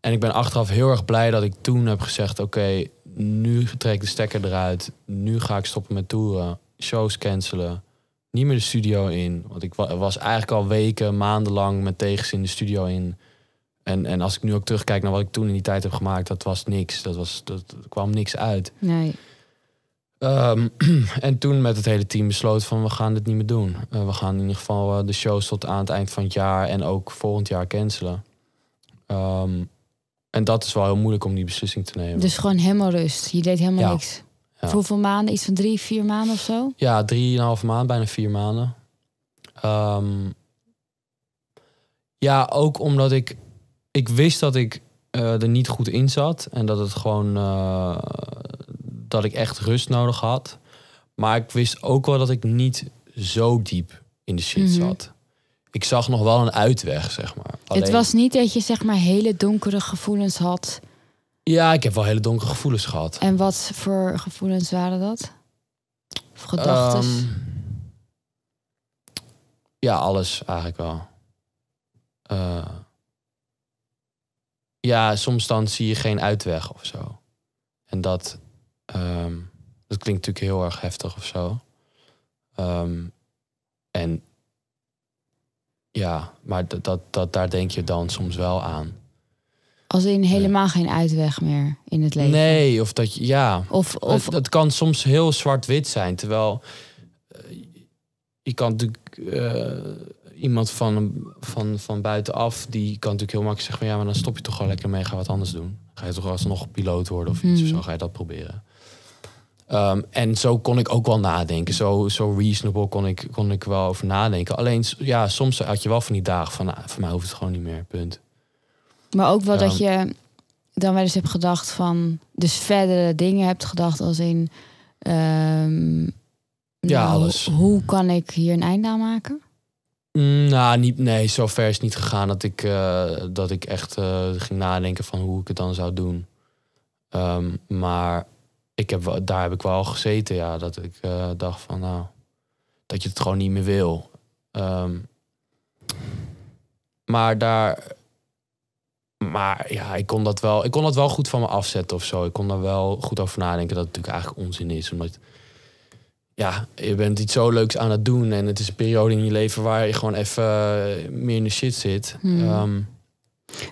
En ik ben achteraf heel erg blij dat ik toen heb gezegd: Oké, nu trek ik de stekker eruit. Nu ga ik stoppen met toeren. Shows cancelen. Niet meer de studio in. Want ik was eigenlijk al weken, maandenlang met tegenzin de studio in. En, en als ik nu ook terugkijk naar wat ik toen in die tijd heb gemaakt, dat was niks. Dat, was, dat, kwam niks uit. Nee. Ehm, en toen met het hele team besloot van we gaan dit niet meer doen. Eh, we gaan in ieder geval eh, de shows tot aan het eind van het jaar en ook volgend jaar cancelen. Ehm, en dat is wel heel moeilijk om die beslissing te nemen. Dus gewoon helemaal rust. Je deed helemaal niks. Ja. Voor hoeveel maanden? Iets van drie, vier maanden of zo? Ja, drieënhalf maand, bijna vier maanden. Ehm, ja, ook omdat ik... Ik wist dat ik eh, er niet goed in zat. En dat het gewoon... Eh, dat ik echt rust nodig had. Maar ik wist ook wel dat ik niet zo diep in de shit mhm. zat ik zag nog wel een uitweg, zeg maar. Alleen... Het was niet dat je zeg maar hele donkere gevoelens had. Ja, ik heb wel hele donkere gevoelens gehad. En wat voor gevoelens waren dat? Of gedachten? Ehm, ja, alles eigenlijk wel. Eh, ja, soms dan zie je geen uitweg of zo. En dat, ehm, dat klinkt natuurlijk heel erg heftig of zo. Ehm, en ja, maar dat, dat, dat, daar denk je dan soms wel aan. Als in helemaal geen uitweg meer in het leven. Nee, of dat je, ja. Of, of... kan soms heel zwart-wit zijn. Terwijl eh, je kan natuurlijk eh, iemand van, van, van buitenaf, die kan natuurlijk heel makkelijk zeggen: ja, maar dan stop je toch wel lekker mee, ga wat anders doen. Ga je toch alsnog piloot worden of iets, of hmm. zo ga je dat proberen. Ehm, en zo kon ik ook wel nadenken. Zo, zo reasonable kon ik, kon ik wel over nadenken. Alleen ja, soms had je wel van die dagen van... Nou, voor mij hoeft het gewoon niet meer, punt. Maar ook wel dat ehm. je dan wel eens hebt gedacht van... Dus verdere dingen hebt gedacht als in... Ehm, ja, nou, alles. Hoe kan ik hier een einde aan maken? Mm, nou, niet, nee, zo ver is niet gegaan dat ik, eh, dat ik echt eh, ging nadenken van hoe ik het dan zou doen. maar ik heb, daar heb ik wel gezeten, ja. Dat ik eh, dacht van, nou, dat je het gewoon niet meer wil. Ehm, maar daar, maar ja, ik kon, dat wel, ik kon dat wel goed van me afzetten of zo. Ik kon daar wel goed over nadenken dat het natuurlijk eigenlijk onzin is. Omdat, ja, je bent iets zo leuks aan het doen. En het is een periode in je leven waar je gewoon even eh, meer in de shit zit. Hmm. Ehm,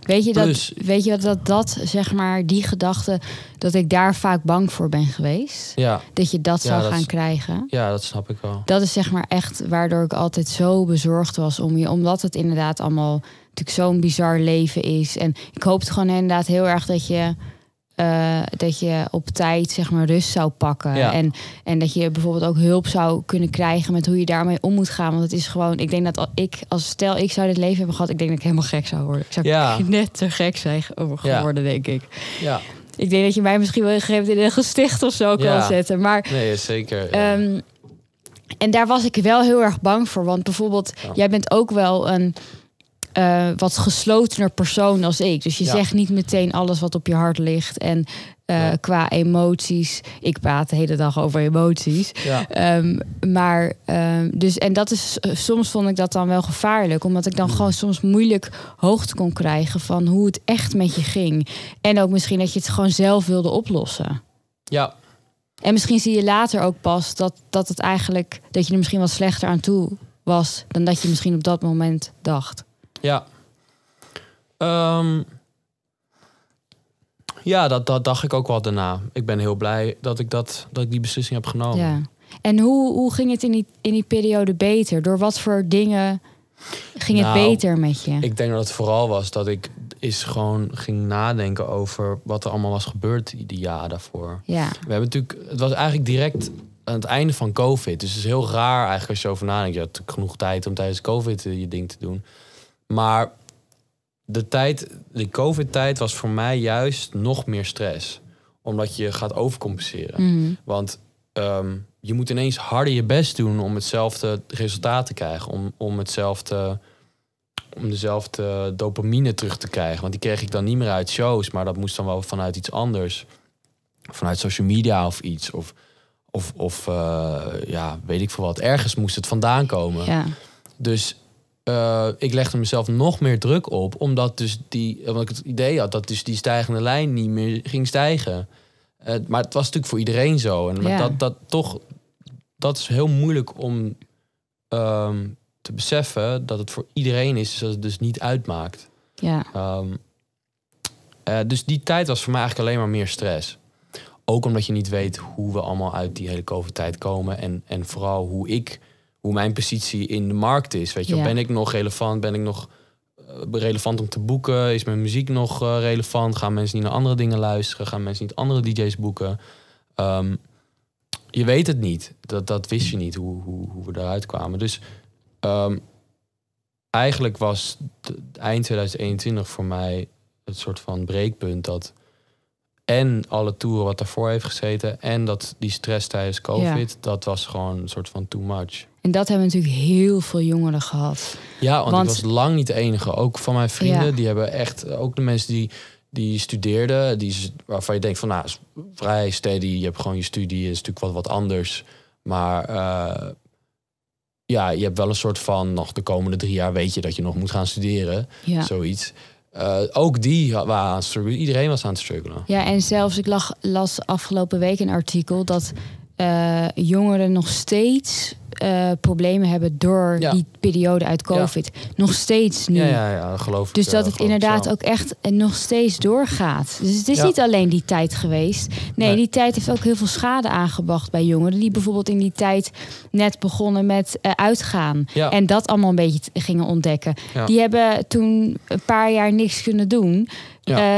Weet je, dat, dus- weet je dat, dat zeg maar, die gedachte, dat ik daar vaak bang voor ben geweest? Ja. Dat je dat zou gaan krijgen? Ja, dat snap ik wel. Dat is zeg maar echt waardoor ik altijd zo bezorgd was om je, omdat het inderdaad allemaal natuurlijk zo'n bizar leven is. En ik hoopte gewoon inderdaad heel erg dat je eh, dat je op tijd zeg maar rust zou pakken. En, en dat je bijvoorbeeld ook hulp zou kunnen krijgen met hoe je daarmee om moet gaan. Want het is gewoon, ik denk dat al, ik, als stel ik zou dit leven hebben gehad, ik denk dat ik helemaal gek zou worden. Ik zou ja. net te gek zijn geworden, denk ik. Ja. Ik denk dat je mij misschien wel een gegeven in een gesticht of zo kan zetten. Maar, nee, zeker. Ehm, en daar was ik wel heel erg bang voor. Want bijvoorbeeld, jij bent ook wel een eh, wat geslotener persoon als ik. Dus je zegt niet meteen alles wat op je hart ligt. En eh, qua emoties. Ik praat de hele dag over emoties. Ehm, maar ehm, dus, en dat is eh, soms vond ik dat dan wel gevaarlijk, omdat ik dan mm. gewoon soms moeilijk hoogte kon krijgen van hoe het echt met je ging. En ook misschien dat je het gewoon zelf wilde oplossen. Ja. En misschien zie je later ook pas dat, dat het eigenlijk dat je er misschien wat slechter aan toe was dan dat je misschien op dat moment dacht. Ja. Ehm, ja, dat, dat dacht ik ook wel daarna. Ik ben heel blij dat ik, dat, dat ik die beslissing heb genomen. Ja. En hoe, hoe ging het in die, in die periode beter? Door wat voor dingen ging het nou, beter met je? Ik denk dat het vooral was dat ik is gewoon ging nadenken over wat er allemaal was gebeurd die jaren daarvoor. Ja. We hebben natuurlijk, het was eigenlijk direct aan het einde van COVID. Dus het is heel raar eigenlijk als je over nadenkt. Je had genoeg tijd om tijdens COVID je ding te doen. Maar de tijd, de COVID-tijd was voor mij juist nog meer stress. Omdat je gaat overcompenseren. Mhm. Want ehm, je moet ineens harder je best doen om hetzelfde resultaat te krijgen. Om, om hetzelfde om dezelfde dopamine terug te krijgen. Want die kreeg ik dan niet meer uit shows, maar dat moest dan wel vanuit iets anders. Vanuit social media of iets. Of, of, of eh, ja, weet ik veel wat. Ergens moest het vandaan komen. Ja. Dus eh, ik legde mezelf nog meer druk op, omdat dus die, omdat ik het idee had dat dus die stijgende lijn niet meer ging stijgen. Eh, maar het was natuurlijk voor iedereen zo. En dat, dat toch, dat is heel moeilijk om ehm, te beseffen dat het voor iedereen is, dus dat het dus niet uitmaakt. Ja. Ehm, eh, dus die tijd was voor mij eigenlijk alleen maar meer stress. Ook omdat je niet weet hoe we allemaal uit die hele COVID-tijd komen. En, en vooral hoe ik hoe mijn positie in de markt is. Weet je, ben ik nog relevant? Ben ik nog eh, relevant om te boeken? Is mijn muziek nog eh, relevant? Gaan mensen niet naar andere dingen luisteren? Gaan mensen niet andere DJ's boeken? Ehm, je weet het niet. Dat, dat wist je niet hoe, hoe, hoe we eruit kwamen. Dus ehm, eigenlijk was eind 2021 voor mij het soort van breekpunt dat. En alle toeren wat daarvoor heeft gezeten. En dat die stress tijdens COVID. Dat was gewoon een soort van too much. En dat hebben natuurlijk heel veel jongeren gehad. Ja, want, want... ik was lang niet de enige. Ook van mijn vrienden, die hebben echt... Ook de mensen die, die studeerden, die, waarvan je denkt van... Nou, vrij steady, je hebt gewoon je studie, is natuurlijk wat, wat anders. Maar... Eh, ja, je hebt wel een soort van, nog de komende drie jaar weet je dat je nog moet gaan studeren. Ja. Zoiets. Eh, ook die waren Iedereen was aan het struggelen. Ja, en zelfs ik lag, las afgelopen week een artikel dat uh, jongeren nog steeds eh, problemen hebben door die periode uit COVID. Nog steeds nu. Ja, ja, ja geloof Dus dat eh, het inderdaad ook echt nog steeds doorgaat. Dus het is niet alleen die tijd geweest. Nee, die tijd heeft ook heel veel schade aangebracht bij jongeren. Die bijvoorbeeld in die tijd net begonnen met uitgaan. En dat allemaal een beetje gingen ontdekken. Die hebben toen een paar jaar niks kunnen doen.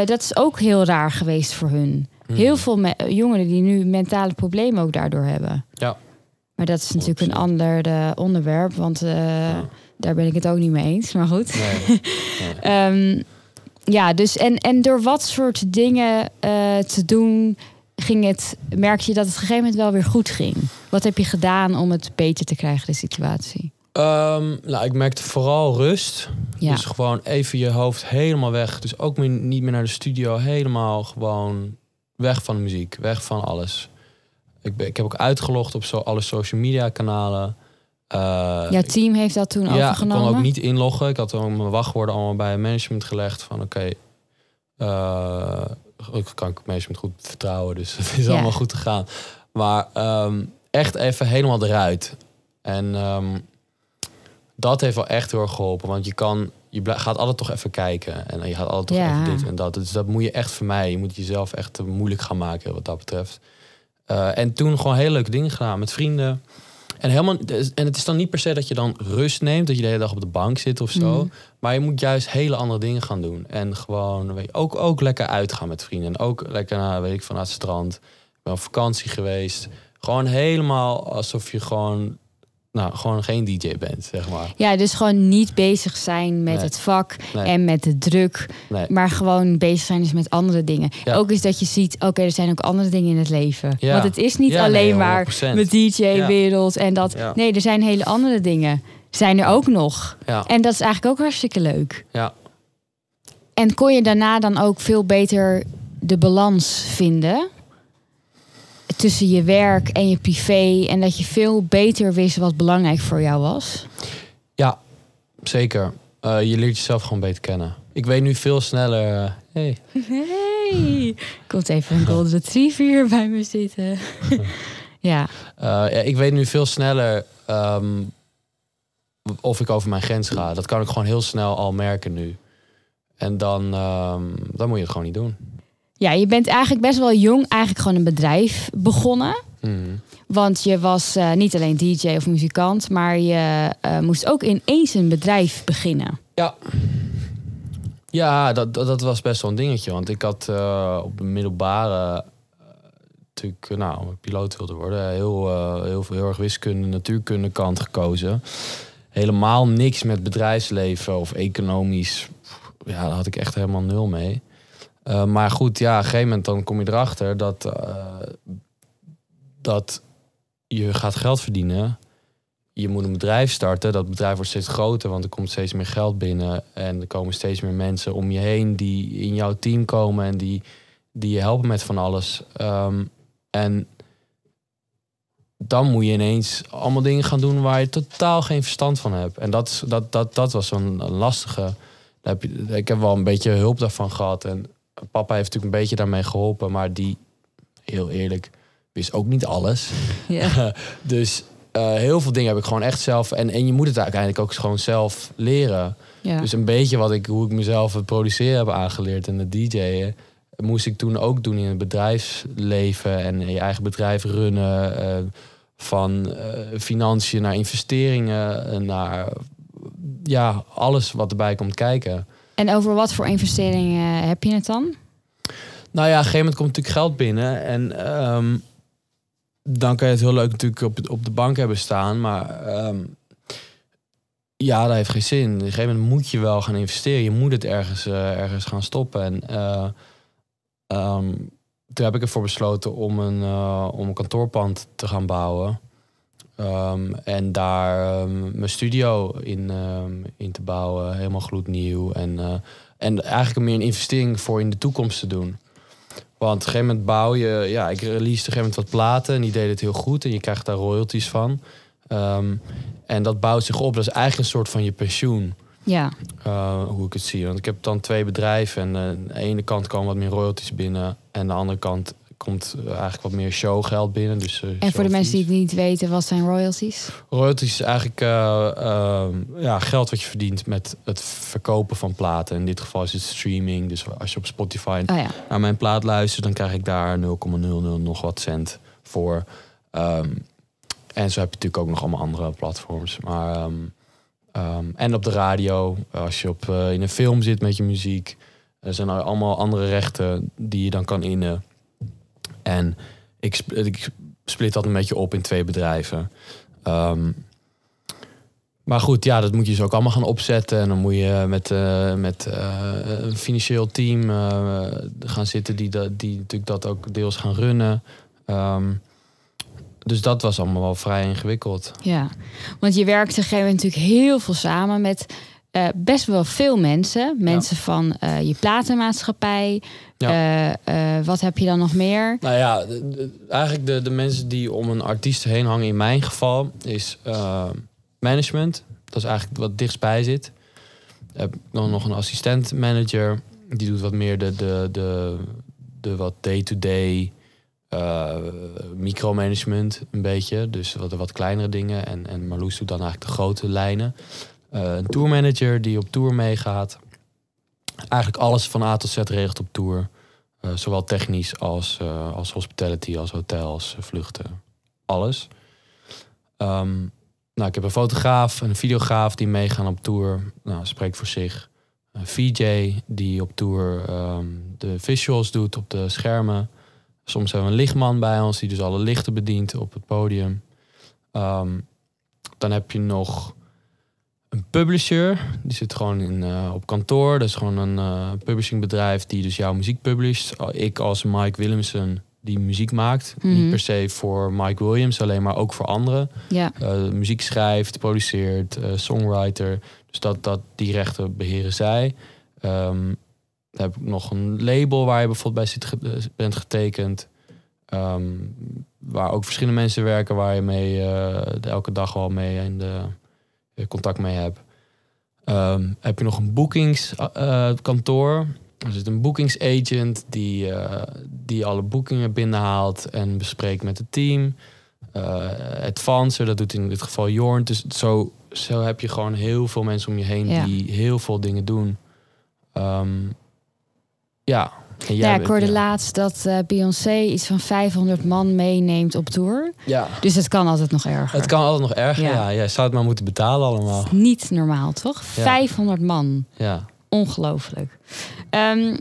dat is ook heel raar geweest voor hun. Hmm. Heel veel jongeren die nu mentale problemen ook daardoor hebben. Ja. Maar dat is natuurlijk een ander eh, onderwerp, want eh, daar ben ik het ook niet mee eens. Maar goed. Nee. Ehm, ja, dus en, en door wat soort dingen eh, te doen, ging het, merk je dat het op een gegeven moment wel weer goed ging? Wat heb je gedaan om het beter te krijgen, de situatie? Ehm, nou, ik merkte vooral rust. Ja. Dus gewoon even je hoofd helemaal weg. Dus ook niet meer naar de studio. Helemaal gewoon weg van de muziek, weg van alles. Ik, ben, ik heb ook uitgelogd op zo, alle social media kanalen. Uh, team heeft dat toen ja, overgenomen? Ja, ik kon ook niet inloggen. Ik had ook mijn wachtwoorden allemaal bij management gelegd. Van oké, okay, eh, kan ik management goed vertrouwen. Dus het is allemaal goed gegaan. Maar ehm, echt even helemaal eruit. En ehm, dat heeft wel echt heel erg geholpen. Want je kan je gaat altijd toch even kijken. En eh, je gaat altijd toch ja. even dit en dat. Dus dat moet je echt voor mij. Je moet jezelf echt eh, moeilijk gaan maken wat dat betreft. Eh, en toen gewoon heel leuke dingen gedaan met vrienden. En, helemaal, en het is dan niet per se dat je dan rust neemt, dat je de hele dag op de bank zit of zo. Mhm. Maar je moet juist hele andere dingen gaan doen. En gewoon weet ook, ook lekker uitgaan met vrienden. En ook lekker naar, weet ik, van het strand. Ik op vakantie geweest. Gewoon helemaal alsof je gewoon nou, gewoon geen DJ bent, zeg maar. Ja, dus gewoon niet bezig zijn met het vak en met de druk. Maar gewoon bezig zijn dus met andere dingen. Ook is dat je ziet, oké, er zijn ook andere dingen in het leven. Ja. Want het is niet alleen maar met DJ-wereld en dat. Nee, er zijn hele andere dingen. Zijn er ook nog. En dat is eigenlijk ook hartstikke leuk. Ja. En kon je daarna dan ook veel beter de balans vinden? tussen je werk en je privé. En dat je veel beter wist wat belangrijk voor jou was? Ja, zeker. Eh, je leert jezelf gewoon beter kennen. Ik weet nu veel sneller. Eh, hey. Komt even een golden retriever bij me zitten. ja. Uh, ik weet nu veel sneller ehm, of ik over mijn grens ga. Dat kan ik gewoon heel snel al merken nu. En dan, ehm, dan moet je het gewoon niet doen. Ja, je bent eigenlijk best wel jong, eigenlijk gewoon een bedrijf begonnen. Hmm. Want je was eh, niet alleen DJ of muzikant, maar je eh, moest ook ineens een bedrijf beginnen. Ja. Ja, dat, dat, was best wel een dingetje. Want ik had eh, op de middelbare, natuurlijk, nou, omdat piloot wilde worden, heel, heel, heel erg wiskunde, natuurkunde kant gekozen. Helemaal niks met bedrijfsleven of economisch. Ja, daar had ik echt helemaal nul mee. Eh, maar goed, ja, op een gegeven moment dan kom je erachter dat, eh, dat je gaat geld verdienen. Je moet een bedrijf starten. Dat bedrijf wordt steeds groter, want er komt steeds meer geld binnen. En er komen steeds meer mensen om je heen die in jouw team komen en die, die je helpen met van alles. Ehm, en dan moet je ineens allemaal dingen gaan doen waar je totaal geen verstand van hebt. En dat, dat, dat, dat was een, lastige. Heb ik heb wel een beetje hulp daarvan gehad. En papa heeft natuurlijk een beetje daarmee geholpen, maar die, heel eerlijk, wist ook niet alles. dus eh, heel veel dingen heb ik gewoon echt zelf. En, en je moet het uiteindelijk ook gewoon zelf leren. Dus een beetje wat ik, hoe ik mezelf het produceren heb aangeleerd en het DJ'en. Moest ik toen ook doen in het bedrijfsleven en je eigen bedrijf runnen. Eh, van uh, financiën naar investeringen, naar ja, alles wat erbij komt kijken. En over wat voor investeringen eh, heb je het dan? Nou ja, op een gegeven moment komt natuurlijk geld binnen. En ehm, dan kan je het heel leuk natuurlijk op, op de bank hebben staan. Maar ehm, ja, dat heeft geen zin. Op een gegeven moment moet je wel gaan investeren. Je moet het ergens, eh, ergens gaan stoppen. En eh, ehm, toen heb ik ervoor besloten om een, om een kantoorpand te gaan bouwen. Ehm, en daar ehm, mijn studio in, ehm, in te bouwen, helemaal gloednieuw. En, eh, en eigenlijk meer een investering voor in de toekomst te doen. Want op een gegeven moment bouw je, ja, ik release op een gegeven moment wat platen en die deden het heel goed en je krijgt daar royalties van. en dat bouwt zich op, dat is eigenlijk een soort van je pensioen. Ja. Eh, hoe ik het zie. Want ik heb dan twee bedrijven en eh, aan de ene kant komen wat meer royalties binnen en aan de andere kant komt eh, eigenlijk wat meer showgeld binnen. Dus, eh, en voor de mensen die het niet weten, wat zijn royalties? Royalties is eigenlijk eh, ehm, ja, geld wat je verdient met het verkopen van platen. In dit geval is het streaming. Dus als je op Spotify oh, naar mijn plaat luistert, dan krijg ik daar 0,00 nog wat cent voor. Ehm, en zo heb je natuurlijk ook nog allemaal andere platforms. Maar, ehm, en op de radio, als je op, in een film zit met je muziek. Er zijn allemaal andere rechten die je dan kan innen. En ik, split dat een beetje op in twee bedrijven. Ehm, maar goed, ja, dat moet je dus ook allemaal gaan opzetten. En dan moet je met, eh, met eh, een financieel team eh, gaan zitten die, dat, die natuurlijk dat ook deels gaan runnen. Ehm, dus dat was allemaal wel vrij ingewikkeld. Ja, want je werkte op gegeven moment natuurlijk heel veel samen met eh, best wel veel mensen. Mensen van eh, je platenmaatschappij. Eh, wat heb je dan nog meer? Nou ja, eigenlijk de, de mensen die om een artiest heen hangen, in mijn geval, is management. Dat is eigenlijk wat dichtstbij zit. Heb dan nog een assistent manager. Die doet wat meer de, de, de, de wat day-to-day micromanagement een beetje. Dus wat, wat kleinere dingen. En, en Marloes doet dan eigenlijk de grote lijnen. Eh, een tourmanager die op tour meegaat. Eigenlijk alles van A tot Z regelt op tour. Eh, zowel technisch als, eh, als hospitality, als hotels, vluchten. Alles. Ehm, nou, ik heb een fotograaf en een videograaf die meegaan op tour. Nou, spreekt voor zich. Een VJ die op tour ehm, de visuals doet op de schermen. Soms hebben we een lichtman bij ons die dus alle lichten bedient op het podium. Ehm, dan heb je nog een publisher. Die zit gewoon in, eh, op kantoor. Dat is gewoon een publishing eh, publishingbedrijf die dus jouw muziek publisht. Ik als Mike Williamson die muziek maakt. Niet mhm. per se voor Mike Williams, alleen maar ook voor anderen. Ja. Eh, muziek schrijft, produceert, songwriter. Dus dat, dat, die rechten beheren zij. Ehm, dan heb ik nog een label waar je bijvoorbeeld bij zit, bent getekend. Ehm, waar ook verschillende mensen werken waar je mee elke dag wel mee in de eh, contact mee heb. Ehm, heb je nog een boekingskantoor? er zit een boekingsagent die, eh, die alle boekingen binnenhaalt en bespreekt met het team. Eh, advancer, dat doet in dit geval Jorn. Dus zo, zo heb je gewoon heel veel mensen om je heen die heel veel dingen doen. Ehm, ja, ja, ik hoorde laatst dat eh, Beyoncé iets van 500 man meeneemt op tour. Ja. Dus het kan altijd nog erger. Het kan altijd nog erger, ja. Jij zou het maar moeten betalen allemaal. Niet normaal, toch? 500 man. Ja. Ongelooflijk. Ehm,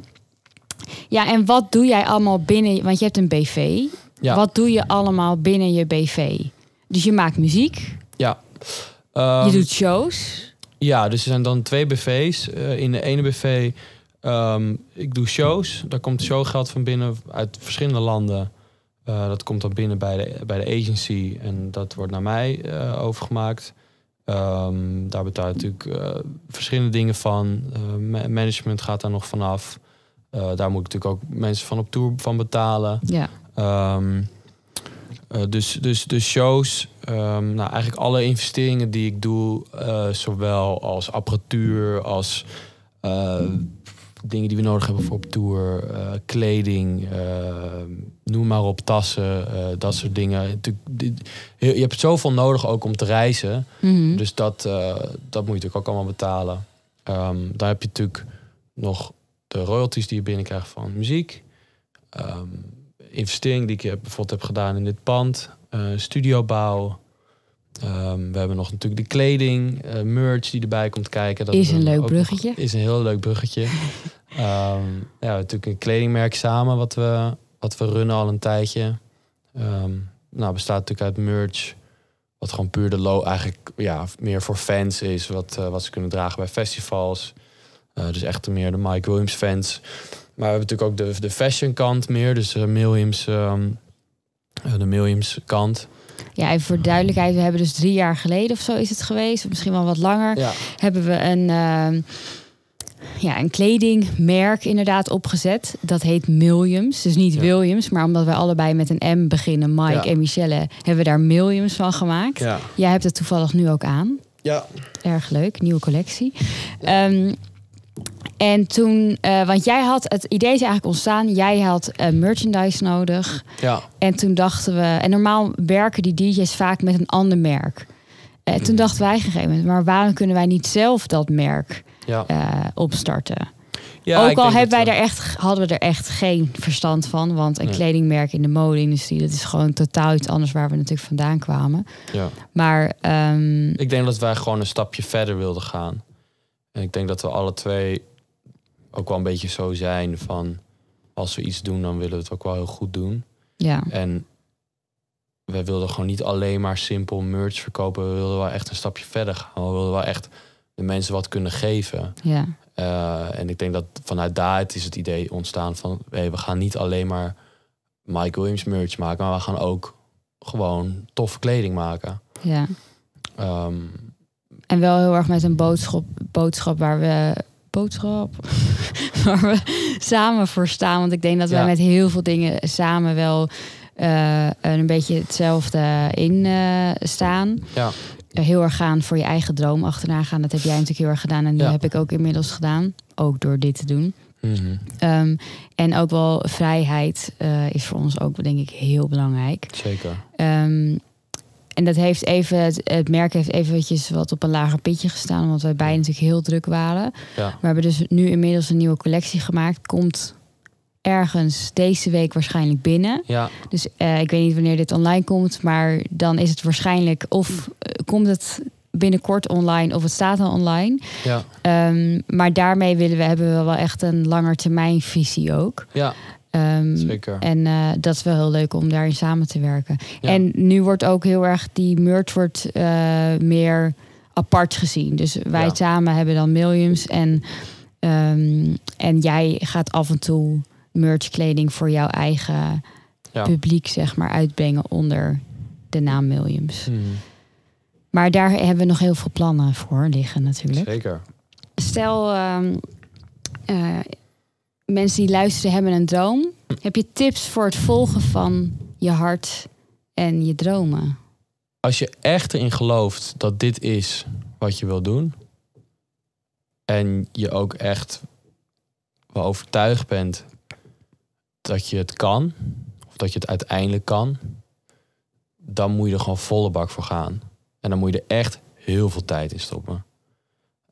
ja, en wat doe jij allemaal binnen... Want je hebt een BV. Ja. Wat doe je allemaal binnen je BV? Dus je maakt muziek. Ja. je ehm, doet shows. Ja, dus er zijn dan twee BV's. Eh, in de ene BV Ehm, ik doe shows. Daar komt showgeld van binnen uit verschillende landen. Eh, dat komt dan binnen bij de, bij de agency en dat wordt naar mij eh, overgemaakt. Ehm, daar betaal ik natuurlijk eh, verschillende dingen van. management gaat daar nog vanaf. daar moet ik natuurlijk ook mensen van op tour van betalen. Ja. Ehm, dus, dus, dus shows, nou, eigenlijk alle investeringen die ik doe, zowel als apparatuur als dingen die we nodig hebben voor op tour. Eh, kleding, eh, noem maar op, tassen, eh, dat soort dingen. Je hebt zoveel nodig ook om te reizen. Mhm. Dus dat, dat moet je natuurlijk ook allemaal betalen. Um, dan heb je natuurlijk nog de royalties die je binnenkrijgt van muziek. Um, investering die ik bijvoorbeeld heb gedaan in dit pand. studiobouw. Ehm, we hebben nog natuurlijk de kleding, eh, merch die erbij komt kijken. Dat is een leuk bruggetje. Is een heel leuk bruggetje. um, ja, natuurlijk een kledingmerk samen wat we, wat we runnen al een tijdje. Ehm, nou, bestaat natuurlijk uit merch. Wat gewoon puur de low eigenlijk ja, meer voor fans is. Wat, eh, wat ze kunnen dragen bij festivals. Eh, dus echt meer de Mike Williams fans. Maar we hebben natuurlijk ook de, de fashion kant meer. Dus de Williams de Williams kant ja, even voor duidelijkheid, we hebben dus drie jaar geleden of zo is het geweest, of misschien wel wat langer, hebben we een, ehm, ja, een kledingmerk inderdaad opgezet. Dat heet Williams dus niet Williams, maar omdat wij allebei met een M beginnen, Mike en Michelle, hebben we daar Milliams van gemaakt. Jij hebt het toevallig nu ook aan. Ja. Erg leuk, nieuwe collectie. Ehm, en toen, eh, want jij had, het idee is eigenlijk ontstaan, jij had eh, merchandise nodig. Ja. En toen dachten we, en normaal werken die DJ's vaak met een ander merk. En eh, toen hmm. dachten wij gegeven maar waarom kunnen wij niet zelf dat merk opstarten? Ja, Ook al hebben wij echt, hadden we er echt geen verstand van. Want een kledingmerk in de mode-industrie, dat is gewoon totaal iets anders waar we natuurlijk vandaan kwamen. Ja. Maar ehm, ik denk dat wij gewoon een stapje verder wilden gaan. En ik denk dat we alle twee ook wel een beetje zo zijn van als we iets doen, dan willen we het ook wel heel goed doen. Ja. En we wilden gewoon niet alleen maar simpel merch verkopen. We wilden wel echt een stapje verder gaan. We wilden wel echt de mensen wat kunnen geven. Ja. Eh, en ik denk dat vanuit daaruit is het idee ontstaan van... we gaan niet alleen maar Mike Williams merch maken... maar we gaan ook gewoon toffe kleding maken. Ja. Ehm, en wel heel erg met een boodschap, boodschap waar we. Boodschap. waar we samen voor staan. Want ik denk dat wij met heel veel dingen samen wel eh, een beetje hetzelfde in eh, staan. Ja. heel erg gaan voor je eigen droom achterna gaan. Dat heb jij natuurlijk heel erg gedaan. En nu heb ik ook inmiddels gedaan. Ook door dit te doen. Mhm. Ehm, en ook wel vrijheid eh, is voor ons ook denk ik heel belangrijk. Zeker. Ehm, en dat heeft even, het, merk heeft eventjes wat op een lager pitje gestaan, omdat wij beiden natuurlijk heel druk waren. Ja. We hebben dus nu inmiddels een nieuwe collectie gemaakt. Komt ergens deze week waarschijnlijk binnen. Ja. Dus eh, ik weet niet wanneer dit online komt, maar dan is het waarschijnlijk of eh, komt het binnenkort online of het staat al online. Ja. Ehm, maar daarmee willen we, hebben we wel echt een visie ook. Ja. Ehm, en eh, dat is wel heel leuk om daarin samen te werken. En nu wordt ook heel erg die merch wordt, eh, meer apart gezien. Dus wij samen hebben dan Millions en, ehm, en jij gaat af en toe merch kleding voor jouw eigen publiek zeg maar uitbrengen onder de naam Millions. Mhm. Maar daar hebben we nog heel veel plannen voor liggen natuurlijk. Zeker. Stel, ehm, eh, mensen die luisteren hebben een droom. Heb je tips voor het volgen van je hart en je dromen? Als je echt erin gelooft dat dit is wat je wil doen. En je ook echt wel overtuigd bent dat je het kan. Of dat je het uiteindelijk kan. Dan moet je er gewoon volle bak voor gaan. En dan moet je er echt heel veel tijd in stoppen.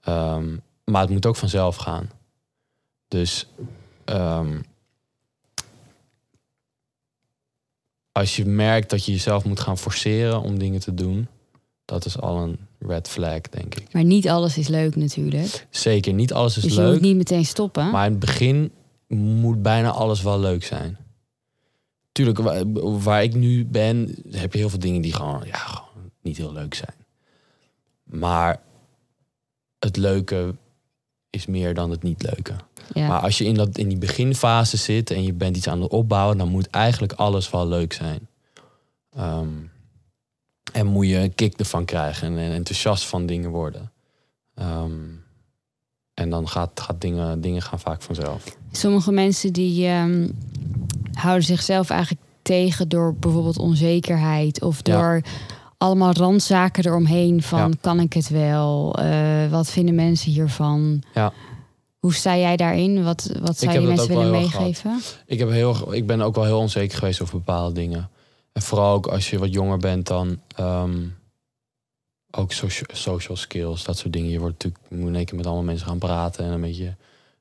Ehm, maar het moet ook vanzelf gaan. Dus Ehm, als je merkt dat je jezelf moet gaan forceren om dingen te doen, dat is al een red flag, denk ik. Maar niet alles is leuk natuurlijk. Zeker, niet alles is dus leuk. je moet niet meteen stoppen. Maar in het begin moet bijna alles wel leuk zijn. Tuurlijk, waar, waar ik nu ben, heb je heel veel dingen die gewoon, ja, gewoon niet heel leuk zijn. Maar het leuke is meer dan het niet leuke. Maar als je in, dat, in die beginfase zit en je bent iets aan het opbouwen, dan moet eigenlijk alles wel leuk zijn. Ehm, en moet je een kick ervan krijgen en, enthousiast van dingen worden. Ehm, en dan gaat, gaat dingen, dingen gaan vaak vanzelf. Sommige mensen die ehm, houden zichzelf eigenlijk tegen door bijvoorbeeld onzekerheid of door allemaal randzaken eromheen van kan ik het wel? Eh, wat vinden mensen hiervan? Ja. Hoe sta jij daarin? Wat, wat zou je mensen willen meegeven? Ik, heb heel, ik ben ook wel heel onzeker geweest over bepaalde dingen. En vooral ook als je wat jonger bent dan... Ehm, ook social, skills, dat soort dingen. Je wordt natuurlijk, je moet in één keer met allemaal mensen gaan praten... en een beetje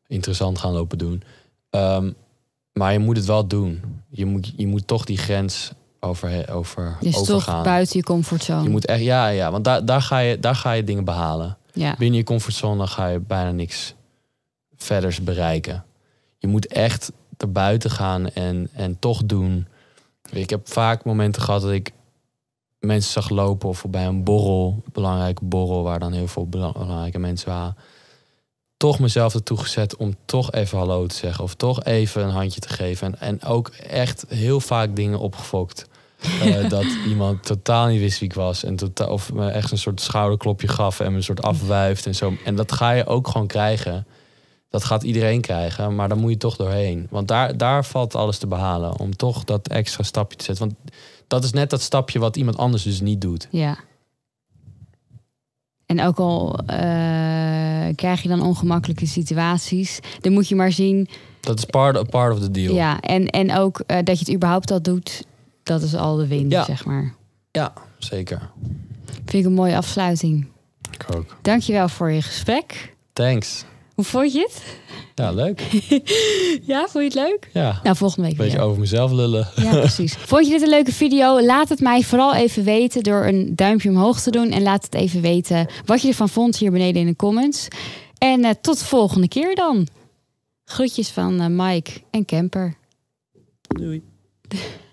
interessant gaan lopen doen. Ehm, maar je moet het wel doen. Je moet, je moet toch die grens over, over dus overgaan. toch buiten je comfortzone. Je moet echt, ja, ja want daar, daar, ga je, daar ga je dingen behalen. Ja. Binnen je comfortzone ga je bijna niks verders bereiken. Je moet echt buiten gaan en, en toch doen. Ik heb vaak momenten gehad dat ik mensen zag lopen of bij een borrel, belangrijke borrel waar dan heel veel belangrijke mensen waren. Toch mezelf ertoe gezet om toch even hallo te zeggen of toch even een handje te geven. En, en ook echt heel vaak dingen opgefokt. Eh, dat iemand totaal niet wist wie ik was. En totaal, of me echt een soort schouderklopje gaf en me een soort afwuift en zo. En dat ga je ook gewoon krijgen dat gaat iedereen krijgen, maar dan moet je toch doorheen. Want daar, daar valt alles te behalen. Om toch dat extra stapje te zetten. Want dat is net dat stapje wat iemand anders dus niet doet. Ja. En ook al eh, krijg je dan ongemakkelijke situaties, dan moet je maar zien. Dat is part of, part of the deal. Ja, en, en ook eh, dat je het überhaupt al doet, dat is al de win, ja. zeg maar. Ja, zeker. Vind ik een mooie afsluiting. Ik ook. Dankjewel voor je gesprek. Thanks. Hoe vond je het? Ja, leuk. ja, vond je het leuk? Ja. Nou, volgende week Een beetje over mezelf lullen. Ja, precies. Vond je dit een leuke video? Laat het mij vooral even weten door een duimpje omhoog te doen. En laat het even weten wat je ervan vond hier beneden in de comments. En eh, tot de volgende keer dan. Groetjes van uh, Mike en Kemper. Doei.